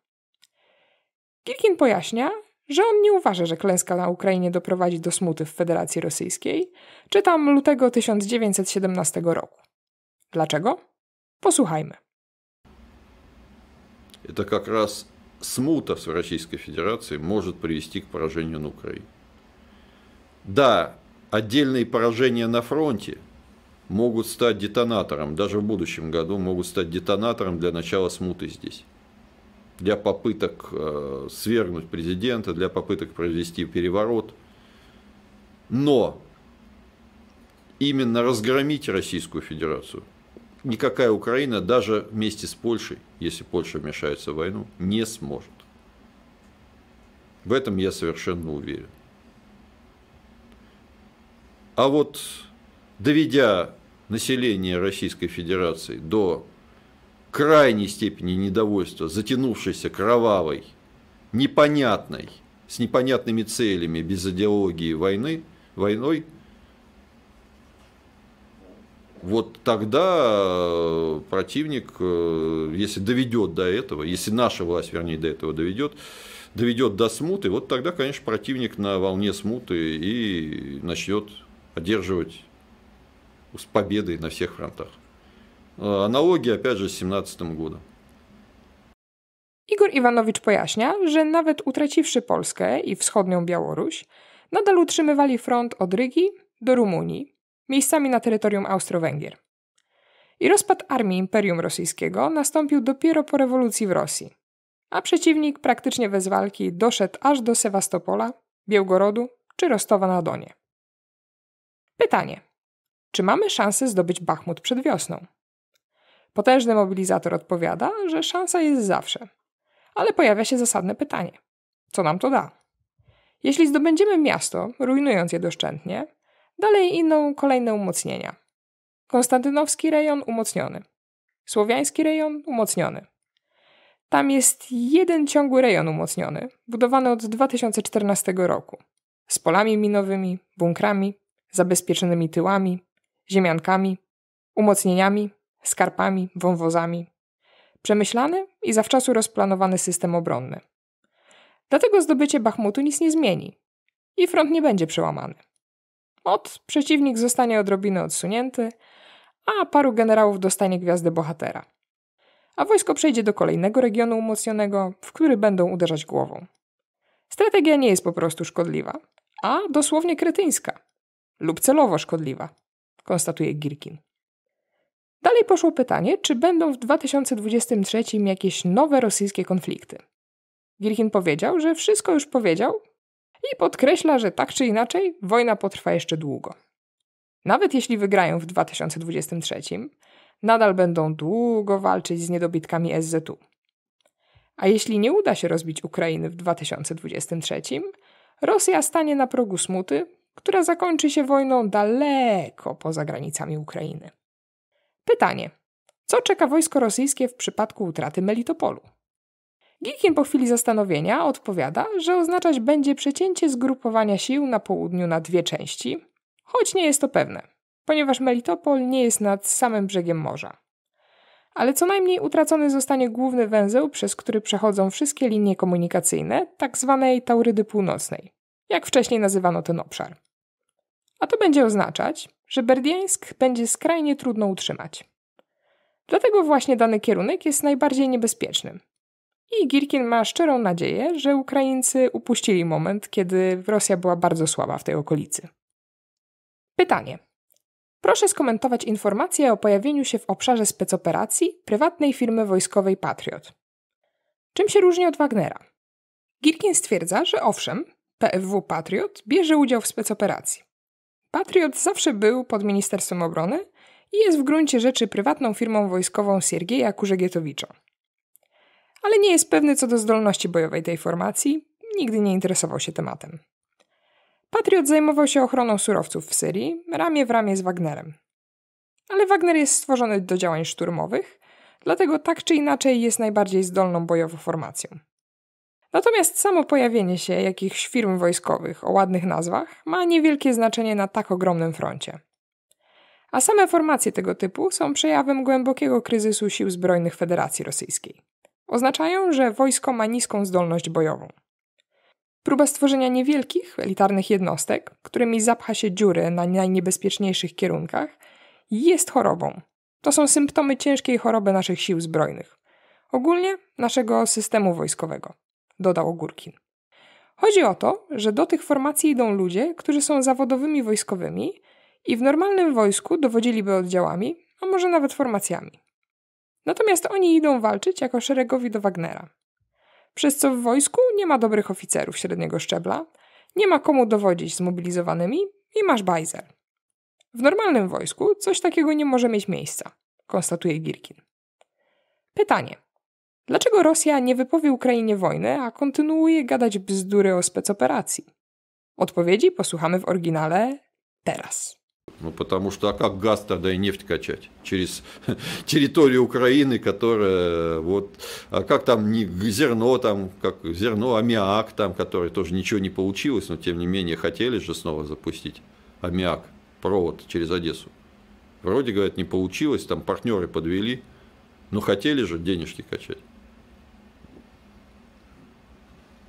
Gierkin pojaśnia, że on nie uważa, że klęska na Ukrainie doprowadzi do smuty w Federacji Rosyjskiej. Czytam lutego 1917 roku. Dlaczego? Posłuchajmy. To jak raz смута w Rosyjskiej Federacji może привести do porażenia на Украине. Да, отдельные na на могут стать детонатором, даже в будущем году могут стать детонатором для начала смуты здесь. Для попыток э, свергнуть президента, для попыток произвести переворот. Но именно разгромить Российскую Федерацию никакая Украина даже вместе с Польшей, если Польша вмешается в войну, не сможет. В этом я совершенно уверен. А вот доведя населения Российской Федерации до крайней степени недовольства, затянувшейся кровавой, непонятной, с непонятными целями, без идеологии войны, войной, вот тогда э, противник, э, если доведет до этого, если наша власть, вернее, до этого доведет, доведет до смуты, вот тогда, конечно, противник на волне смуты и начнет одерживать с победой на всех фронтах. Аналогия, опять же, с 2017 годом. Igor Iwanowicz pojaśnia, że nawet utraciwszy Polskę i wschodnią Białoruś, nadal utrzymywali front od Rygi do Rumunii, miejscami na terytorium Austro-Węgier. I rozpad armii Imperium Rosyjskiego nastąpił dopiero po rewolucji w Rosji, a przeciwnik praktycznie bez walki doszedł aż do Sewastopola, Białgorodu czy Rostowa na Donie. Pytanie: czy mamy szansę zdobyć Bachmut przed wiosną? Potężny mobilizator odpowiada, że szansa jest zawsze. Ale pojawia się zasadne pytanie: co nam to da? Jeśli zdobędziemy miasto, rujnując je doszczętnie, dalej inną kolejne umocnienia. Konstantynowski rejon umocniony. Słowiański rejon umocniony. Tam jest jeden ciągły rejon umocniony, budowany od 2014 roku. Z polami minowymi, bunkrami, zabezpieczonymi tyłami, ziemiankami, umocnieniami, skarpami, wąwozami. Przemyślany i zawczasu rozplanowany system obronny. Dlatego zdobycie Bachmutu nic nie zmieni i front nie będzie przełamany. Od przeciwnik zostanie odrobinę odsunięty, a paru generałów dostanie gwiazdę bohatera. A wojsko przejdzie do kolejnego regionu umocnionego, w który będą uderzać głową. Strategia nie jest po prostu szkodliwa, a dosłownie kretyńska lub celowo szkodliwa konstatuje Girkin. Dalej poszło pytanie, czy będą w 2023 jakieś nowe rosyjskie konflikty. Girkin powiedział, że wszystko już powiedział i podkreśla, że tak czy inaczej wojna potrwa jeszcze długo. Nawet jeśli wygrają w 2023, nadal będą długo walczyć z niedobitkami SZU. A jeśli nie uda się rozbić Ukrainy w 2023, Rosja stanie na progu smuty która zakończy się wojną daleko poza granicami Ukrainy. Pytanie: co czeka wojsko rosyjskie w przypadku utraty Melitopolu? Gikin po chwili zastanowienia odpowiada, że oznaczać będzie przecięcie zgrupowania sił na południu na dwie części, choć nie jest to pewne, ponieważ Melitopol nie jest nad samym brzegiem morza. Ale co najmniej utracony zostanie główny węzeł, przez który przechodzą wszystkie linie komunikacyjne, tak zwanej Taurydy Północnej, jak wcześniej nazywano ten obszar a to będzie oznaczać, że Berdiańsk będzie skrajnie trudno utrzymać. Dlatego właśnie dany kierunek jest najbardziej niebezpiecznym. I Girkin ma szczerą nadzieję, że Ukraińcy upuścili moment, kiedy Rosja była bardzo słaba w tej okolicy. Pytanie. Proszę skomentować informację o pojawieniu się w obszarze specoperacji prywatnej firmy wojskowej Patriot. Czym się różni od Wagnera? Girkin stwierdza, że owszem, PFW Patriot bierze udział w specoperacji. Patriot zawsze był pod Ministerstwem Obrony i jest w gruncie rzeczy prywatną firmą wojskową Siergieja Kurzegietowicza. Ale nie jest pewny co do zdolności bojowej tej formacji, nigdy nie interesował się tematem. Patriot zajmował się ochroną surowców w Syrii, ramię w ramię z Wagnerem. Ale Wagner jest stworzony do działań szturmowych, dlatego tak czy inaczej jest najbardziej zdolną bojowo formacją. Natomiast samo pojawienie się jakichś firm wojskowych o ładnych nazwach ma niewielkie znaczenie na tak ogromnym froncie. A same formacje tego typu są przejawem głębokiego kryzysu sił zbrojnych Federacji Rosyjskiej. Oznaczają, że wojsko ma niską zdolność bojową. Próba stworzenia niewielkich, elitarnych jednostek, którymi zapcha się dziury na najniebezpieczniejszych kierunkach, jest chorobą. To są symptomy ciężkiej choroby naszych sił zbrojnych, ogólnie naszego systemu wojskowego dodał Ogórkin. Chodzi o to, że do tych formacji idą ludzie, którzy są zawodowymi wojskowymi i w normalnym wojsku dowodziliby oddziałami, a może nawet formacjami. Natomiast oni idą walczyć jako szeregowi do Wagnera. Przez co w wojsku nie ma dobrych oficerów średniego szczebla, nie ma komu dowodzić zmobilizowanymi i masz bajzer. W normalnym wojsku coś takiego nie może mieć miejsca, konstatuje Girkin. Pytanie: Dlaczego Rosja nie wypowie Ukrainie wojny, a kontynuuje gadać bzdury o specoperacji? Odpowiedzi posłuchamy w oryginale teraz. Ну, потому что, а как газ тогда и нефть качать через территорию Украины, которая вот, а как там не, зерно, там, как зерно, аммиак там, который тоже ничего не получилось, но тем не менее хотели же снова запустить аммиак, провод через Одессу. Вроде, говорят, не получилось, там партнеры подвели, но хотели же денежки качать.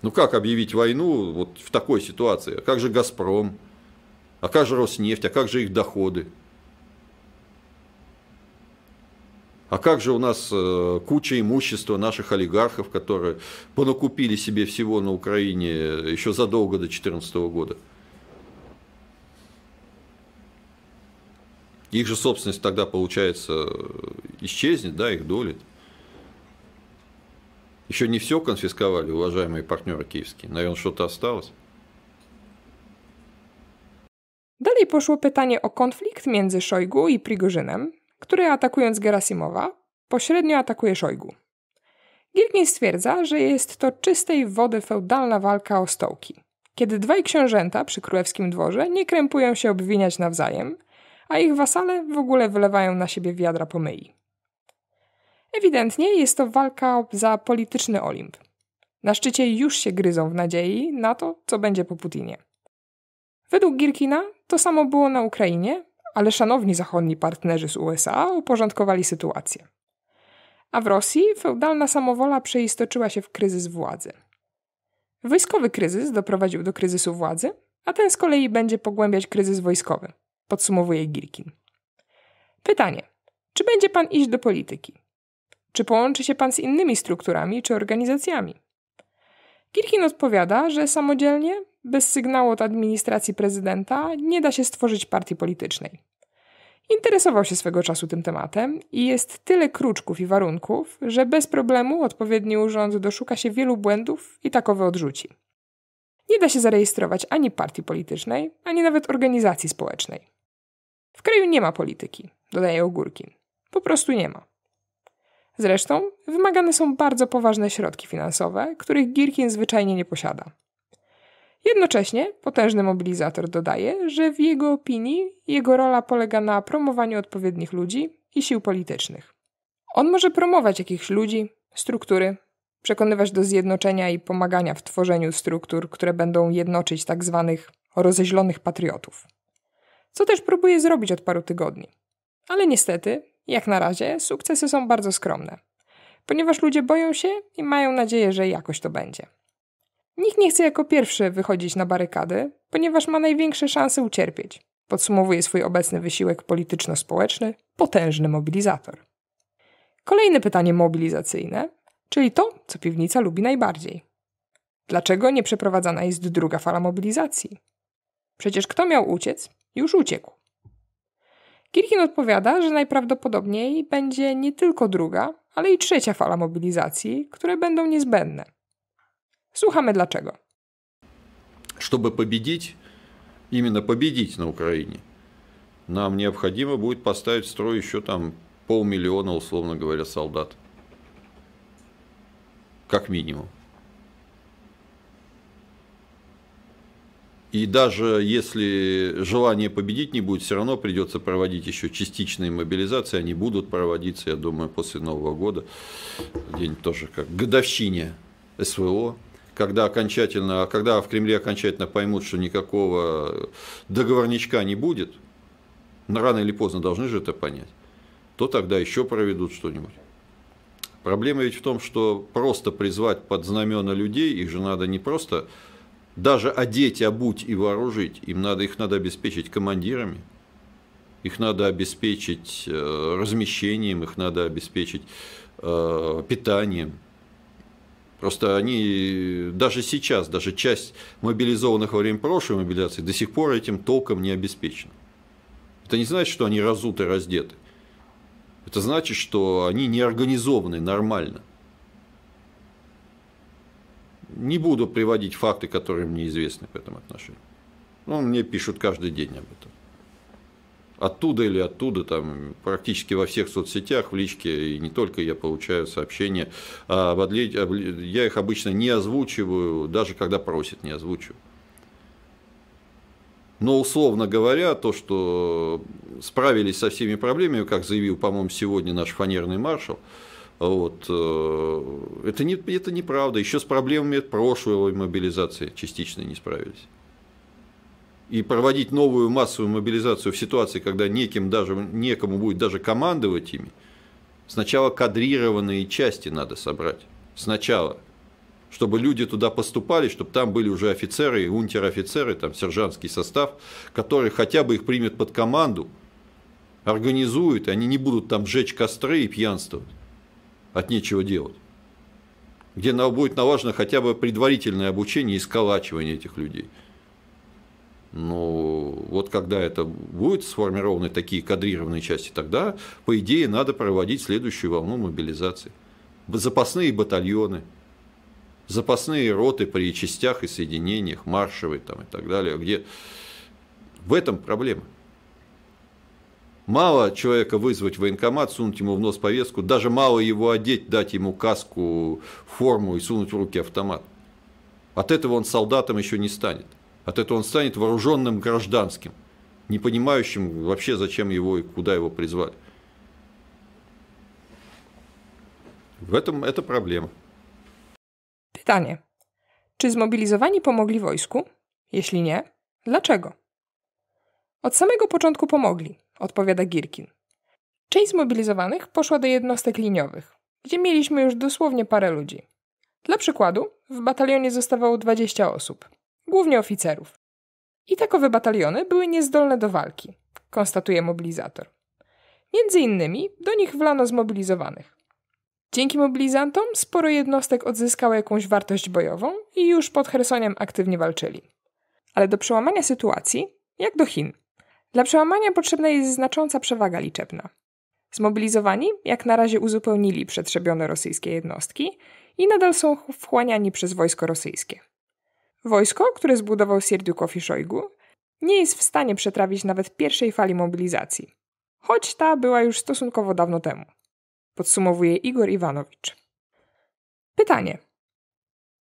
Ну как объявить войну вот в такой ситуации? А как же «Газпром»? А как же «Роснефть»? А как же их доходы? А как же у нас э, куча имущества наших олигархов, которые понакупили себе всего на Украине э, еще задолго до 2014 года? Их же собственность тогда, получается, э, исчезнет, да, их долит. Еще не все конфисковали, уважаемые партнеры киевские. Наверное, что-то осталось. Dalej poszło pytanie o konflikt między Szojgu i Prigorzynem, który atakując Gerasimowa, pośrednio atakuje Szojgu. Gierkin stwierdza, że jest to czystej wody feudalna walka o stołki, kiedy dwaj książęta przy królewskim dworze nie krępują się obwiniać nawzajem, a ich wasale w ogóle wylewają na siebie wiadra pomyli. Ewidentnie jest to walka za polityczny Olimp. Na szczycie już się gryzą w nadziei na to, co będzie po Putinie. Według Girkina to samo było na Ukrainie, ale szanowni zachodni partnerzy z USA uporządkowali sytuację. A w Rosji feudalna samowola przeistoczyła się w kryzys władzy. Wojskowy kryzys doprowadził do kryzysu władzy, a ten z kolei będzie pogłębiać kryzys wojskowy, podsumowuje Girkin. Pytanie: czy będzie pan iść do polityki? Czy połączy się pan z innymi strukturami czy organizacjami? Kirchin odpowiada, że samodzielnie, bez sygnału od administracji prezydenta, nie da się stworzyć partii politycznej. Interesował się swego czasu tym tematem i jest tyle kruczków i warunków, że bez problemu odpowiedni urząd doszuka się wielu błędów i takowe odrzuci. Nie da się zarejestrować ani partii politycznej, ani nawet organizacji społecznej. W kraju nie ma polityki, dodaje Ogórkin. Po prostu nie ma. Zresztą wymagane są bardzo poważne środki finansowe, których Girkin zwyczajnie nie posiada. Jednocześnie potężny mobilizator dodaje, że w jego opinii jego rola polega na promowaniu odpowiednich ludzi i sił politycznych. On może promować jakichś ludzi, struktury, przekonywać do zjednoczenia i pomagania w tworzeniu struktur, które będą jednoczyć tak zwanych rozeźlonych patriotów. Co też próbuje zrobić od paru tygodni. Ale niestety jak na razie sukcesy są bardzo skromne, ponieważ ludzie boją się i mają nadzieję, że jakoś to będzie. Nikt nie chce jako pierwszy wychodzić na barykady, ponieważ ma największe szanse ucierpieć. Podsumowuje swój obecny wysiłek polityczno-społeczny potężny mobilizator. Kolejne pytanie mobilizacyjne, czyli to, co piwnica lubi najbardziej. Dlaczego nie przeprowadzana jest druga fala mobilizacji? Przecież kto miał uciec, już uciekł. Kirchin odpowiada, że najprawdopodobniej będzie nie tylko druga, ale i trzecia fala mobilizacji, które będą niezbędne. Słuchamy dlaczego. Żeby победить, именно победить на Украине, нам необходимо будет поставить w строй еще там полмиллиона, условно говоря, солдат. Как минимум. И даже если желание победить не будет, все равно придется проводить еще частичные мобилизации. Они будут проводиться, я думаю, после Нового года. День тоже как годовщине СВО. Когда, окончательно, когда в Кремле окончательно поймут, что никакого договорничка не будет, рано или поздно должны же это понять, то тогда еще проведут что-нибудь. Проблема ведь в том, что просто призвать под знамена людей, их же надо не просто даже одеть, обуть и вооружить, им надо, их надо обеспечить командирами, их надо обеспечить э, размещением, их надо обеспечить э, питанием. Просто они даже сейчас, даже часть мобилизованных во время прошлой мобилизации до сих пор этим толком не обеспечена. Это не значит, что они разуты, раздеты. Это значит, что они не организованы нормально. Не буду приводить факты, которые мне известны в этом отношении. Ну, мне пишут каждый день об этом. Оттуда или оттуда, там практически во всех соцсетях, в личке, и не только я получаю сообщения. А об отле... Я их обычно не озвучиваю, даже когда просят, не озвучиваю. Но, условно говоря, то, что справились со всеми проблемами, как заявил, по-моему, сегодня наш фанерный маршал, вот. Э, это, не, это неправда. Еще с проблемами прошлой мобилизации частично не справились. И проводить новую массовую мобилизацию в ситуации, когда неким даже, некому будет даже командовать ими, сначала кадрированные части надо собрать. Сначала. Чтобы люди туда поступали, чтобы там были уже офицеры и унтер-офицеры, там сержантский состав, который хотя бы их примет под команду, организует, и они не будут там жечь костры и пьянствовать от нечего делать. Где будет налажено хотя бы предварительное обучение и сколачивание этих людей. Ну, вот когда это будет сформированы такие кадрированные части, тогда, по идее, надо проводить следующую волну мобилизации. Запасные батальоны, запасные роты при частях и соединениях, маршевые там и так далее, где в этом проблема. Мало человека вызвать в военкомат, сунуть ему в нос повестку, даже мало его одеть, дать ему каску, форму и сунуть в руки автомат. От этого он солдатом еще не станет. От этого он станет вооруженным гражданским, не понимающим вообще, зачем его и куда его призвали. В этом это проблема. Pytanie. Czy zmobilizowani pomogli wojsku? Jeśli nie, dlaczego? Od samego początku pomogli, odpowiada Girkin. Część zmobilizowanych poszła do jednostek liniowych, gdzie mieliśmy już dosłownie parę ludzi. Dla przykładu, w batalionie zostawało 20 osób, głównie oficerów. I takowe bataliony były niezdolne do walki, konstatuje mobilizator. Między innymi do nich wlano zmobilizowanych. Dzięki mobilizantom sporo jednostek odzyskało jakąś wartość bojową i już pod Chersoniem aktywnie walczyli. Ale do przełamania sytuacji, jak do Chin, dla przełamania potrzebna jest znacząca przewaga liczebna. Zmobilizowani, jak na razie, uzupełnili przetrzebione rosyjskie jednostki i nadal są wchłaniani przez wojsko rosyjskie. Wojsko, które zbudował Sierdiukow i Szojgu, nie jest w stanie przetrawić nawet pierwszej fali mobilizacji, choć ta była już stosunkowo dawno temu. Podsumowuje Igor Iwanowicz. Pytanie.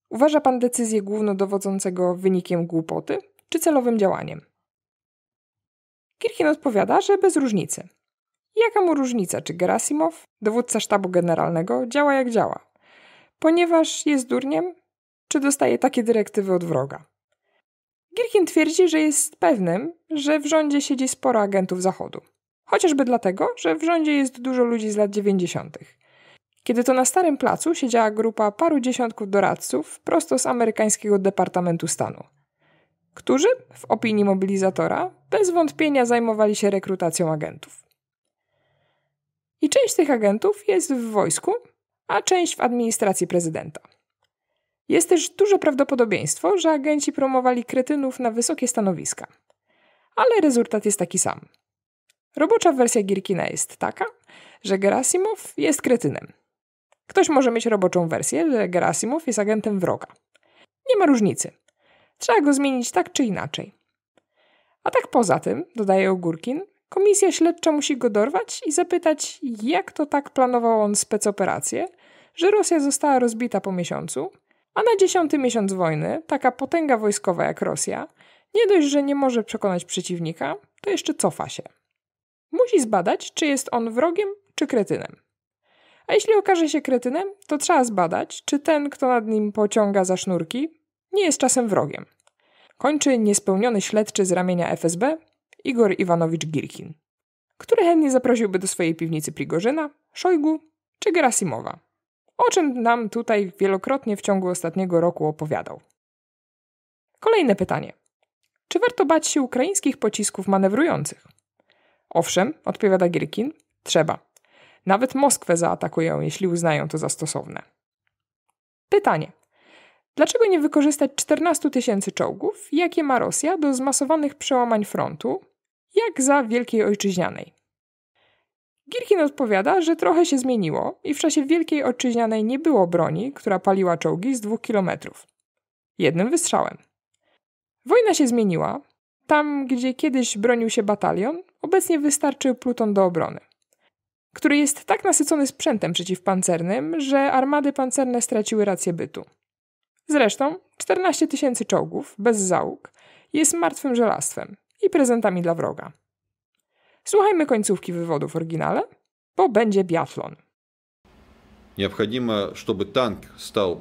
Uważa pan decyzję głównodowodzącego wynikiem głupoty czy celowym działaniem? Kirkin odpowiada, że bez różnicy. Jaka mu różnica, czy Gerasimow, dowódca sztabu generalnego, działa jak działa? Ponieważ jest durniem, czy dostaje takie dyrektywy od wroga? Girkin twierdzi, że jest pewnym, że w rządzie siedzi sporo agentów Zachodu. Chociażby dlatego, że w rządzie jest dużo ludzi z lat 90. Kiedy to na Starym Placu siedziała grupa paru dziesiątków doradców prosto z amerykańskiego Departamentu Stanu – którzy, w opinii mobilizatora, bez wątpienia zajmowali się rekrutacją agentów. I część tych agentów jest w wojsku, a część w administracji prezydenta. Jest też duże prawdopodobieństwo, że agenci promowali kretynów na wysokie stanowiska. Ale rezultat jest taki sam. Robocza wersja Gierkina jest taka, że Gerasimow jest kretynem. Ktoś może mieć roboczą wersję, że Gerasimow jest agentem wroga. Nie ma różnicy. Trzeba go zmienić tak czy inaczej. A tak poza tym, dodaje Ogórkin, komisja śledcza musi go dorwać i zapytać, jak to tak planował on specoperację, że Rosja została rozbita po miesiącu, a na dziesiąty miesiąc wojny taka potęga wojskowa jak Rosja nie dość, że nie może przekonać przeciwnika, to jeszcze cofa się. Musi zbadać, czy jest on wrogiem czy kretynem. A jeśli okaże się kretynem, to trzeba zbadać, czy ten, kto nad nim pociąga za sznurki, nie jest czasem wrogiem. Kończy niespełniony śledczy z ramienia FSB Igor Iwanowicz Girkin, który chętnie zaprosiłby do swojej piwnicy Prigorzyna, Szojgu czy Gerasimowa, o czym nam tutaj wielokrotnie w ciągu ostatniego roku opowiadał. Kolejne pytanie. Czy warto bać się ukraińskich pocisków manewrujących? Owszem, odpowiada Gierkin, trzeba. Nawet Moskwę zaatakują, jeśli uznają to za stosowne. Pytanie. Dlaczego nie wykorzystać 14 tysięcy czołgów, jakie ma Rosja do zmasowanych przełamań frontu, jak za Wielkiej Ojczyźnianej? Girkin odpowiada, że trochę się zmieniło i w czasie Wielkiej Ojczyźnianej nie było broni, która paliła czołgi z dwóch kilometrów. Jednym wystrzałem. Wojna się zmieniła. Tam, gdzie kiedyś bronił się batalion, obecnie wystarczy pluton do obrony, który jest tak nasycony sprzętem przeciwpancernym, że armady pancerne straciły rację bytu. Zresztą 14 tysięcy czołgów bez załóg jest martwym żelastwem i prezentami dla wroga. Słuchajmy końcówki wywodu w oryginale, bo będzie biatlon. Необходимо, чтобы танк стал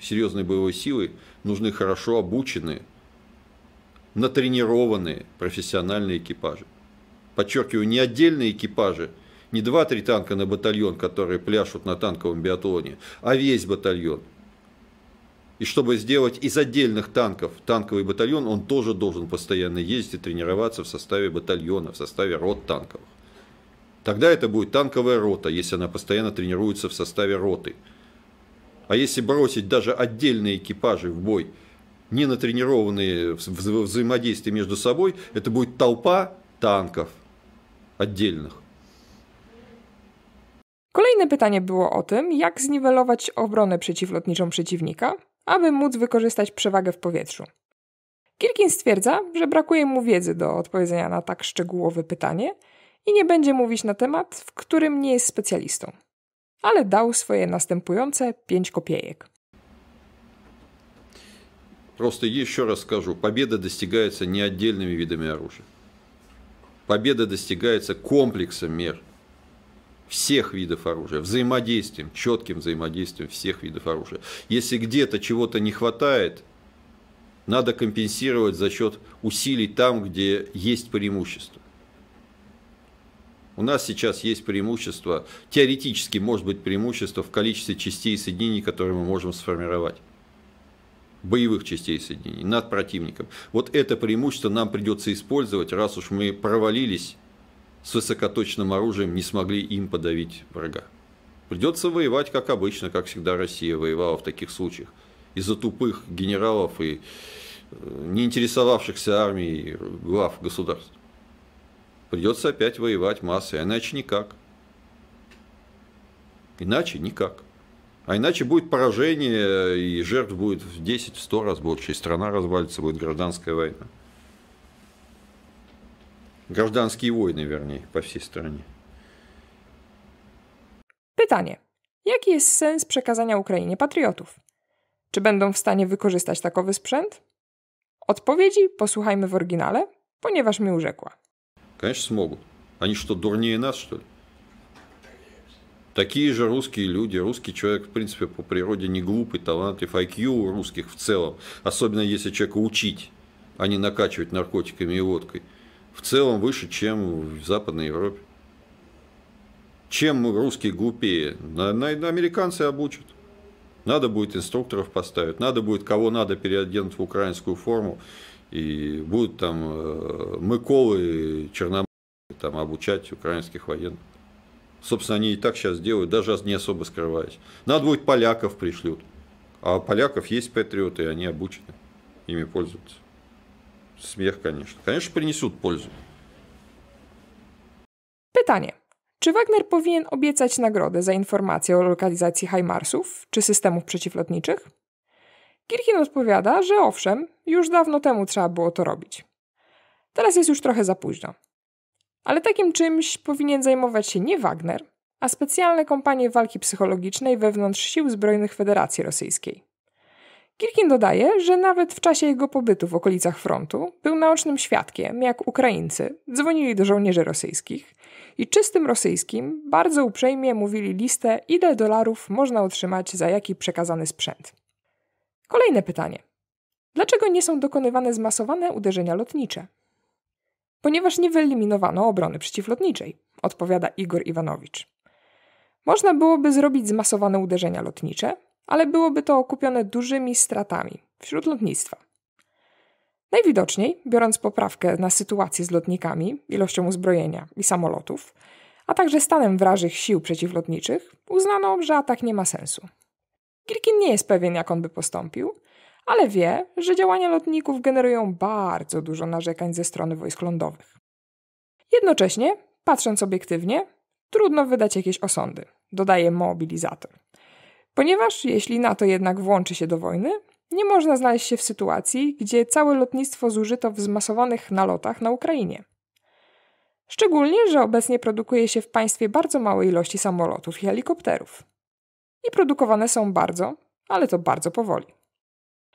серьезной боевой силой, нужны хорошо обученные, натренированные профессиональные экипажи. Подчеркиваю, не отдельные экипажи, не 2-3 танка на батальон, которые пляшут на танковом биатлоне, а весь батальон – И чтобы сделать из отдельных танков танковый батальон, он тоже должен постоянно ездить и тренироваться в составе батальона, в составе рот танков. Тогда это будет танковая рота, если она постоянно тренируется в составе роты. А если бросить даже отдельные экипажи в бой, не натренированные в вза взаимодействии между собой, это будет толпа tanków oddzielnych. Kolejne pytanie było o tym, jak zniwelować obronę przeciwlotniczą przeciwnika, aby móc wykorzystać przewagę w powietrzu. Gilkin stwierdza, że brakuje mu wiedzy do odpowiedzenia na tak szczegółowe pytanie i nie będzie mówić na temat, w którym nie jest specjalistą. Ale dał swoje następujące pięć kopiejek. Просто еще раз скажу, победа достигается не отдельными видами оружия. Победа достигается комплексом мер – всех видов оружия, взаимодействием, четким взаимодействием всех видов оружия. Если где-то чего-то не хватает, надо компенсировать за счет усилий там, где есть преимущество. У нас сейчас есть преимущество, теоретически может быть преимущество в количестве частей и соединений, которые мы можем сформировать. Боевых частей и соединений над противником. Вот это преимущество нам придется использовать, раз уж мы провалились с высокоточным оружием не смогли им подавить врага. Придется воевать, как обычно, как всегда Россия воевала в таких случаях. Из-за тупых генералов и э, не интересовавшихся армией глав государств. Придется опять воевать массой, а иначе никак. Иначе никак. А иначе будет поражение, и жертв будет в 10-100 раз больше, и страна развалится, будет гражданская война. Гражданские войны, вернее, по всей стране. Pytanie. Jaki jest sens przekazania Ukrainie patriotów? Czy będą w stanie wykorzystać takowy sprzęt? Odpowiedzi posłuchajmy w oryginale, ponieważ mi urzekła. Конечно, смогут. Они что, дурнее нас, что ли? Такие же русские люди, русский человек, в принципе, по природе не глупый, талантлив, IQ у русских в целом, особенно если человека учить, а не накачивать наркотиками и водкой – в целом выше, чем в Западной Европе. Чем русские глупее? На, на, на американцы обучат. Надо будет инструкторов поставить, надо будет кого надо переоденуть в украинскую форму, и будут там э, Мыковы, Черноморы там, обучать украинских военных. Собственно, они и так сейчас делают, даже не особо скрываясь. Надо будет поляков пришлют. А поляков есть патриоты, и они обучены, ими пользуются. Смех, конечно. Конечно, принесут пользу. Pytanie. Czy Wagner powinien obiecać nagrodę za informację o lokalizacji Heimarsów czy systemów przeciwlotniczych? Kirkin odpowiada, że owszem, już dawno temu trzeba było to robić. Teraz jest już trochę za późno. Ale takim czymś powinien zajmować się nie Wagner, a specjalne kompanie walki psychologicznej wewnątrz sił zbrojnych Federacji Rosyjskiej. Kirkin dodaje, że nawet w czasie jego pobytu w okolicach frontu był naocznym świadkiem, jak Ukraińcy dzwonili do żołnierzy rosyjskich i czystym rosyjskim bardzo uprzejmie mówili listę, ile dolarów można otrzymać za jaki przekazany sprzęt. Kolejne pytanie. Dlaczego nie są dokonywane zmasowane uderzenia lotnicze? Ponieważ nie wyeliminowano obrony przeciwlotniczej, odpowiada Igor Iwanowicz. Można byłoby zrobić zmasowane uderzenia lotnicze, ale byłoby to okupione dużymi stratami wśród lotnictwa. Najwidoczniej, biorąc poprawkę na sytuację z lotnikami, ilością uzbrojenia i samolotów, a także stanem wrażych sił przeciwlotniczych, uznano, że atak nie ma sensu. Gilkin nie jest pewien, jak on by postąpił, ale wie, że działania lotników generują bardzo dużo narzekań ze strony wojsk lądowych. Jednocześnie, patrząc obiektywnie, trudno wydać jakieś osądy, dodaje mobilizator. Ponieważ jeśli NATO jednak włączy się do wojny, nie można znaleźć się w sytuacji, gdzie całe lotnictwo zużyto w zmasowanych nalotach na Ukrainie. Szczególnie, że obecnie produkuje się w państwie bardzo małe ilości samolotów i helikopterów. I produkowane są bardzo, ale to bardzo powoli.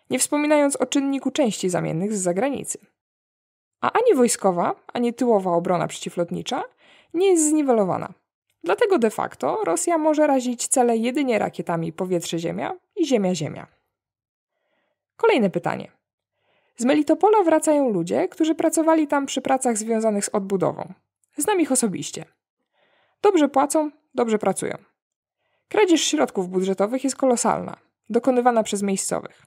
Nie wspominając o czynniku części zamiennych z zagranicy. A ani wojskowa, ani tyłowa obrona przeciwlotnicza nie jest zniwelowana, Dlatego de facto Rosja może razić cele jedynie rakietami powietrze-ziemia i ziemia-ziemia. Kolejne pytanie. Z Melitopola wracają ludzie, którzy pracowali tam przy pracach związanych z odbudową. Znam ich osobiście. Dobrze płacą, dobrze pracują. Kradzież środków budżetowych jest kolosalna, dokonywana przez miejscowych.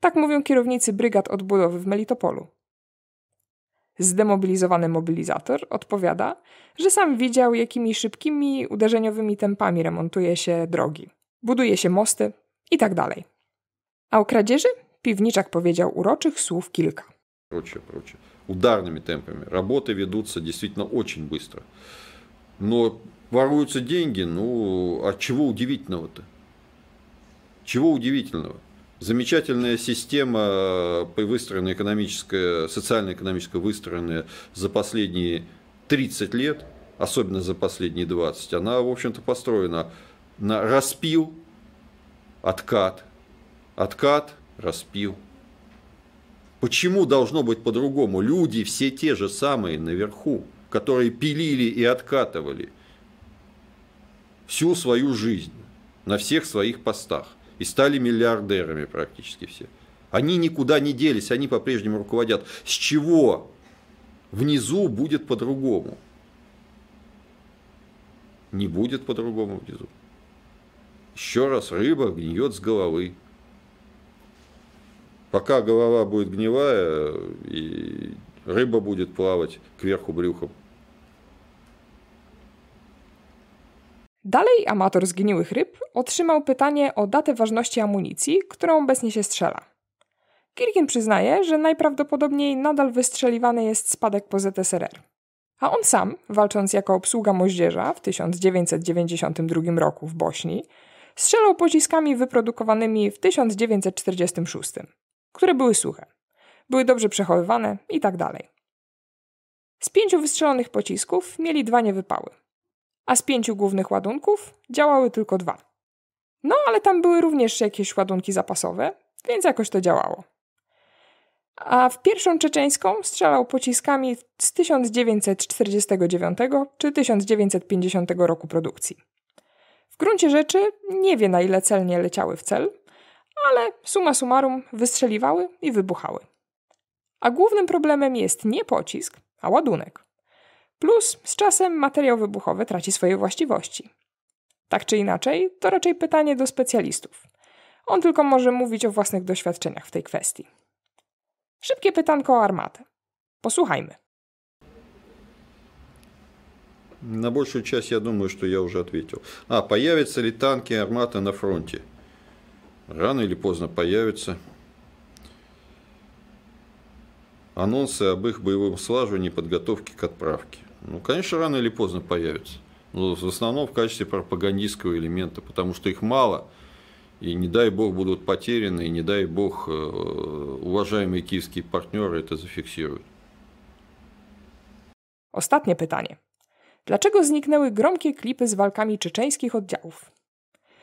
Tak mówią kierownicy brygad odbudowy w Melitopolu zdemobilizowany mobilizator odpowiada, że sam widział, jakimi szybkimi, uderzeniowymi tempami remontuje się drogi, buduje się mosty itd. Tak A o kradzieży piwniczak powiedział uroczych słów kilka. Прочее, прочее. Ударными tempami, roboty ведутся действительно очень быстро. Но воруются деньги, ну, от чего удивительного-то? Чего удивительного? Замечательная система, э, выстроенная экономическая, социально-экономическая выстроенная за последние 30 лет, особенно за последние 20, она, в общем-то, построена на распил, откат, откат, распил. Почему должно быть по-другому? Люди все те же самые наверху, которые пилили и откатывали всю свою жизнь на всех своих постах и стали миллиардерами практически все. Они никуда не делись, они по-прежнему руководят. С чего внизу будет по-другому? Не будет по-другому внизу. Еще раз, рыба гниет с головы. Пока голова будет гнилая, и рыба будет плавать кверху брюхом. Dalej amator zgniłych ryb otrzymał pytanie o datę ważności amunicji, którą obecnie się strzela. Kirkin przyznaje, że najprawdopodobniej nadal wystrzeliwany jest spadek po ZSRR. A on sam, walcząc jako obsługa moździerza w 1992 roku w Bośni, strzelał pociskami wyprodukowanymi w 1946, które były suche. Były dobrze przechowywane i tak dalej. Z pięciu wystrzelonych pocisków mieli dwa niewypały a z pięciu głównych ładunków działały tylko dwa. No ale tam były również jakieś ładunki zapasowe, więc jakoś to działało. A w pierwszą czeczeńską strzelał pociskami z 1949 czy 1950 roku produkcji. W gruncie rzeczy nie wie na ile celnie leciały w cel, ale suma summarum wystrzeliwały i wybuchały. A głównym problemem jest nie pocisk, a ładunek. Plus z czasem materiał wybuchowy traci swoje właściwości. Tak czy inaczej, to raczej pytanie do specjalistów. On tylko może mówić o własnych doświadczeniach w tej kwestii. Szybkie pytanko o armatę. Posłuchajmy. На большую часть, я думаю, что я уже ответил. А, появятся ли танки и армата на фронте? Рано или поздно появятся. Анонсы об их боевом слаживании и подготовке к отправке. Ну, конечно, рано или поздно появятся. Но в основном в качестве пропагандистского элемента, потому что их мало. И не дай бог будут потеряны, и не дай бог э, уважаемые киевские партнеры это зафиксируют. Ostatnie pytanie. Dlaczego zniknęły gromkie klipy z walkami czeczeńskich oddziałów?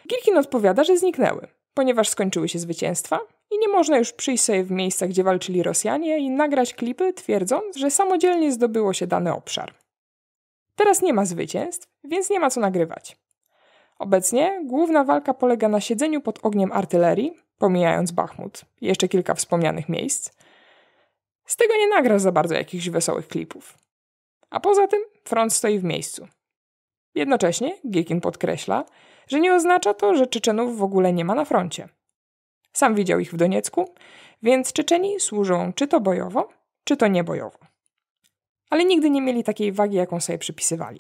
Girkin odpowiada, że zniknęły, ponieważ skończyły się zwycięstwa i nie można już przyjść sobie w miejsca, gdzie walczyli Rosjanie i nagrać klipy, twierdząc, że samodzielnie zdobyło się dany obszar. Teraz nie ma zwycięstw, więc nie ma co nagrywać. Obecnie główna walka polega na siedzeniu pod ogniem artylerii, pomijając Bachmut i jeszcze kilka wspomnianych miejsc. Z tego nie nagra za bardzo jakichś wesołych klipów. A poza tym front stoi w miejscu. Jednocześnie Giekin podkreśla, że nie oznacza to, że Czeczenów w ogóle nie ma na froncie. Sam widział ich w Doniecku, więc Czeczeni służą czy to bojowo, czy to niebojowo ale nigdy nie mieli takiej wagi, jaką sobie przypisywali.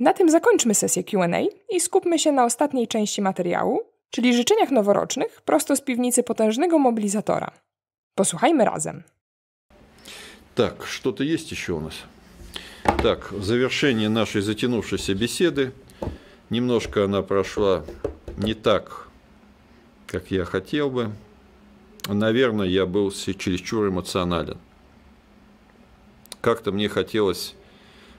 Na tym zakończmy sesję QA i skupmy się na ostatniej części materiału, czyli życzeniach noworocznych prosto z piwnicy potężnego mobilizatora. Posłuchajmy razem. Tak, co to jest jeszcze u nas? Tak, в завершении нашей затянувшейся беседы немножко она прошла не так, как я хотел бы. Наверное, я был чересчур эмоционален. Как-то мне хотелось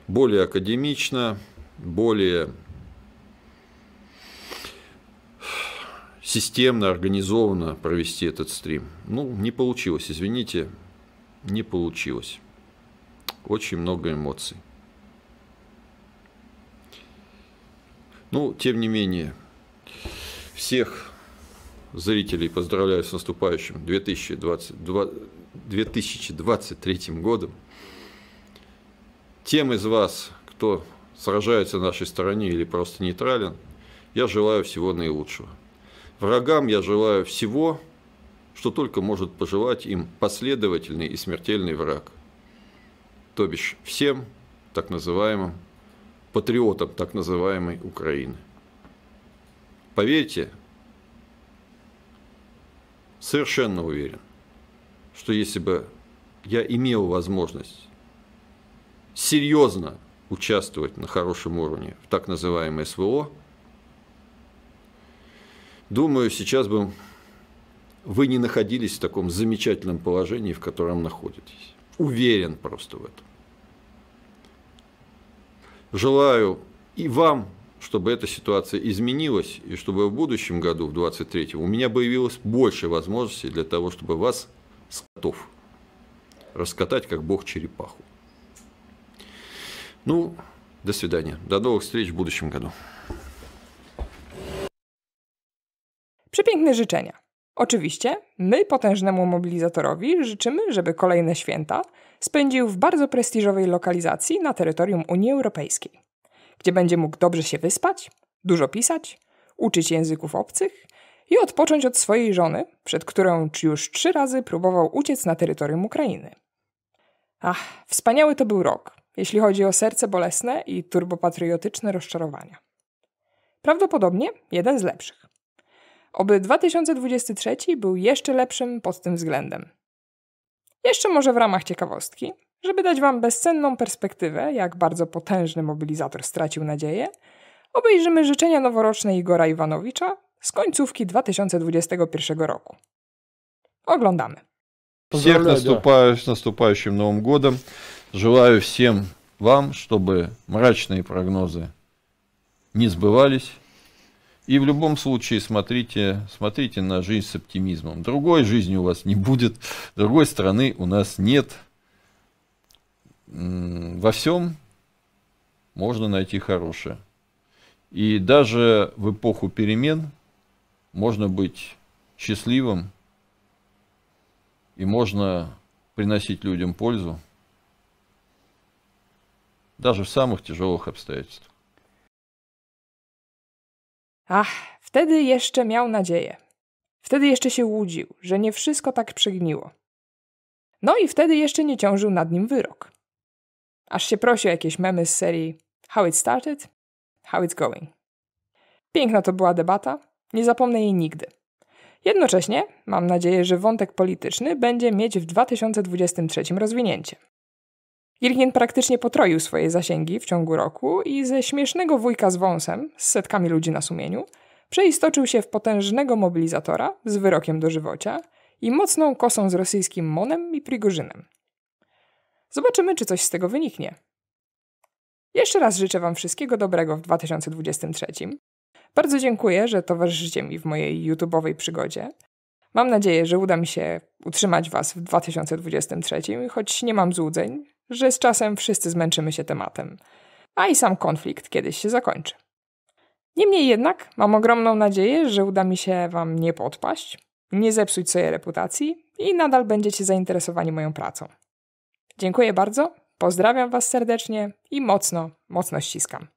более академично, более системно, организованно провести этот стрим. Ну, не получилось, извините, не получилось. Очень много эмоций. Ну, тем не менее, всех зрителей поздравляю с наступающим 2020, 2023 годом. Тем из вас, кто сражается на нашей стороне или просто нейтрален, я желаю всего наилучшего. Врагам я желаю всего, что только может пожелать им последовательный и смертельный враг. То бишь всем так называемым патриотам так называемой Украины. Поверьте, совершенно уверен, что если бы я имел возможность серьезно участвовать на хорошем уровне в так называемой СВО, думаю, сейчас бы вы не находились в таком замечательном положении, в котором находитесь. Уверен просто в этом. Желаю и вам, чтобы эта ситуация изменилась, и чтобы в будущем году, в 23 у меня появилось больше возможностей для того, чтобы вас, скотов, раскатать как бог черепаху. Ну, до свидания. До новых встреч в будущем году. Przepiękne życzenia. Oczywiście, my potężnemu mobilizatorowi życzymy, żeby kolejne święta spędził w bardzo prestiżowej lokalizacji na terytorium Unii Europejskiej, gdzie będzie mógł dobrze się wyspać, dużo pisać, uczyć języków obcych i odpocząć od swojej żony, przed którą już trzy razy próbował uciec na terytorium Ukrainy. Ach, wspaniały to był rok, jeśli chodzi o serce bolesne i turbopatriotyczne rozczarowania. Prawdopodobnie jeden z lepszych. Oby 2023 był jeszcze lepszym pod tym względem. Jeszcze może w ramach ciekawostki, żeby dać Wam bezcenną perspektywę, jak bardzo potężny mobilizator stracił nadzieję, obejrzymy życzenia noworoczne Igora Iwanowicza z końcówki 2021 roku. Oglądamy. Всех наступаешь, наступающим Новым годом. Желаю всем вам, чтобы мрачные прогнозы не сбывались. И в любом случае смотрите, смотрите на жизнь с оптимизмом. Другой жизни у вас не будет, другой страны у нас нет. Во всем можно найти хорошее. И даже в эпоху перемен можно быть счастливым и можно приносить людям пользу. даже в samych тяжелых обстоятельствах. Ach, wtedy jeszcze miał nadzieję. Wtedy jeszcze się łudził, że nie wszystko tak przygniło. No i wtedy jeszcze nie ciążył nad nim wyrok. Aż się prosi o jakieś memy z serii How it started, how it's going. Piękna to była debata, nie zapomnę jej nigdy. Jednocześnie mam nadzieję, że wątek polityczny będzie mieć w 2023 rozwinięcie. Irgien praktycznie potroił swoje zasięgi w ciągu roku i ze śmiesznego wujka z wąsem, z setkami ludzi na sumieniu, przeistoczył się w potężnego mobilizatora z wyrokiem dożywocia i mocną kosą z rosyjskim Monem i Prigorzynem. Zobaczymy, czy coś z tego wyniknie. Jeszcze raz życzę Wam wszystkiego dobrego w 2023. Bardzo dziękuję, że towarzyszycie mi w mojej YouTube'owej przygodzie. Mam nadzieję, że uda mi się utrzymać Was w 2023, choć nie mam złudzeń, że z czasem wszyscy zmęczymy się tematem, a i sam konflikt kiedyś się zakończy. Niemniej jednak mam ogromną nadzieję, że uda mi się Wam nie podpaść, nie zepsuć sobie reputacji i nadal będziecie zainteresowani moją pracą. Dziękuję bardzo, pozdrawiam Was serdecznie i mocno, mocno ściskam.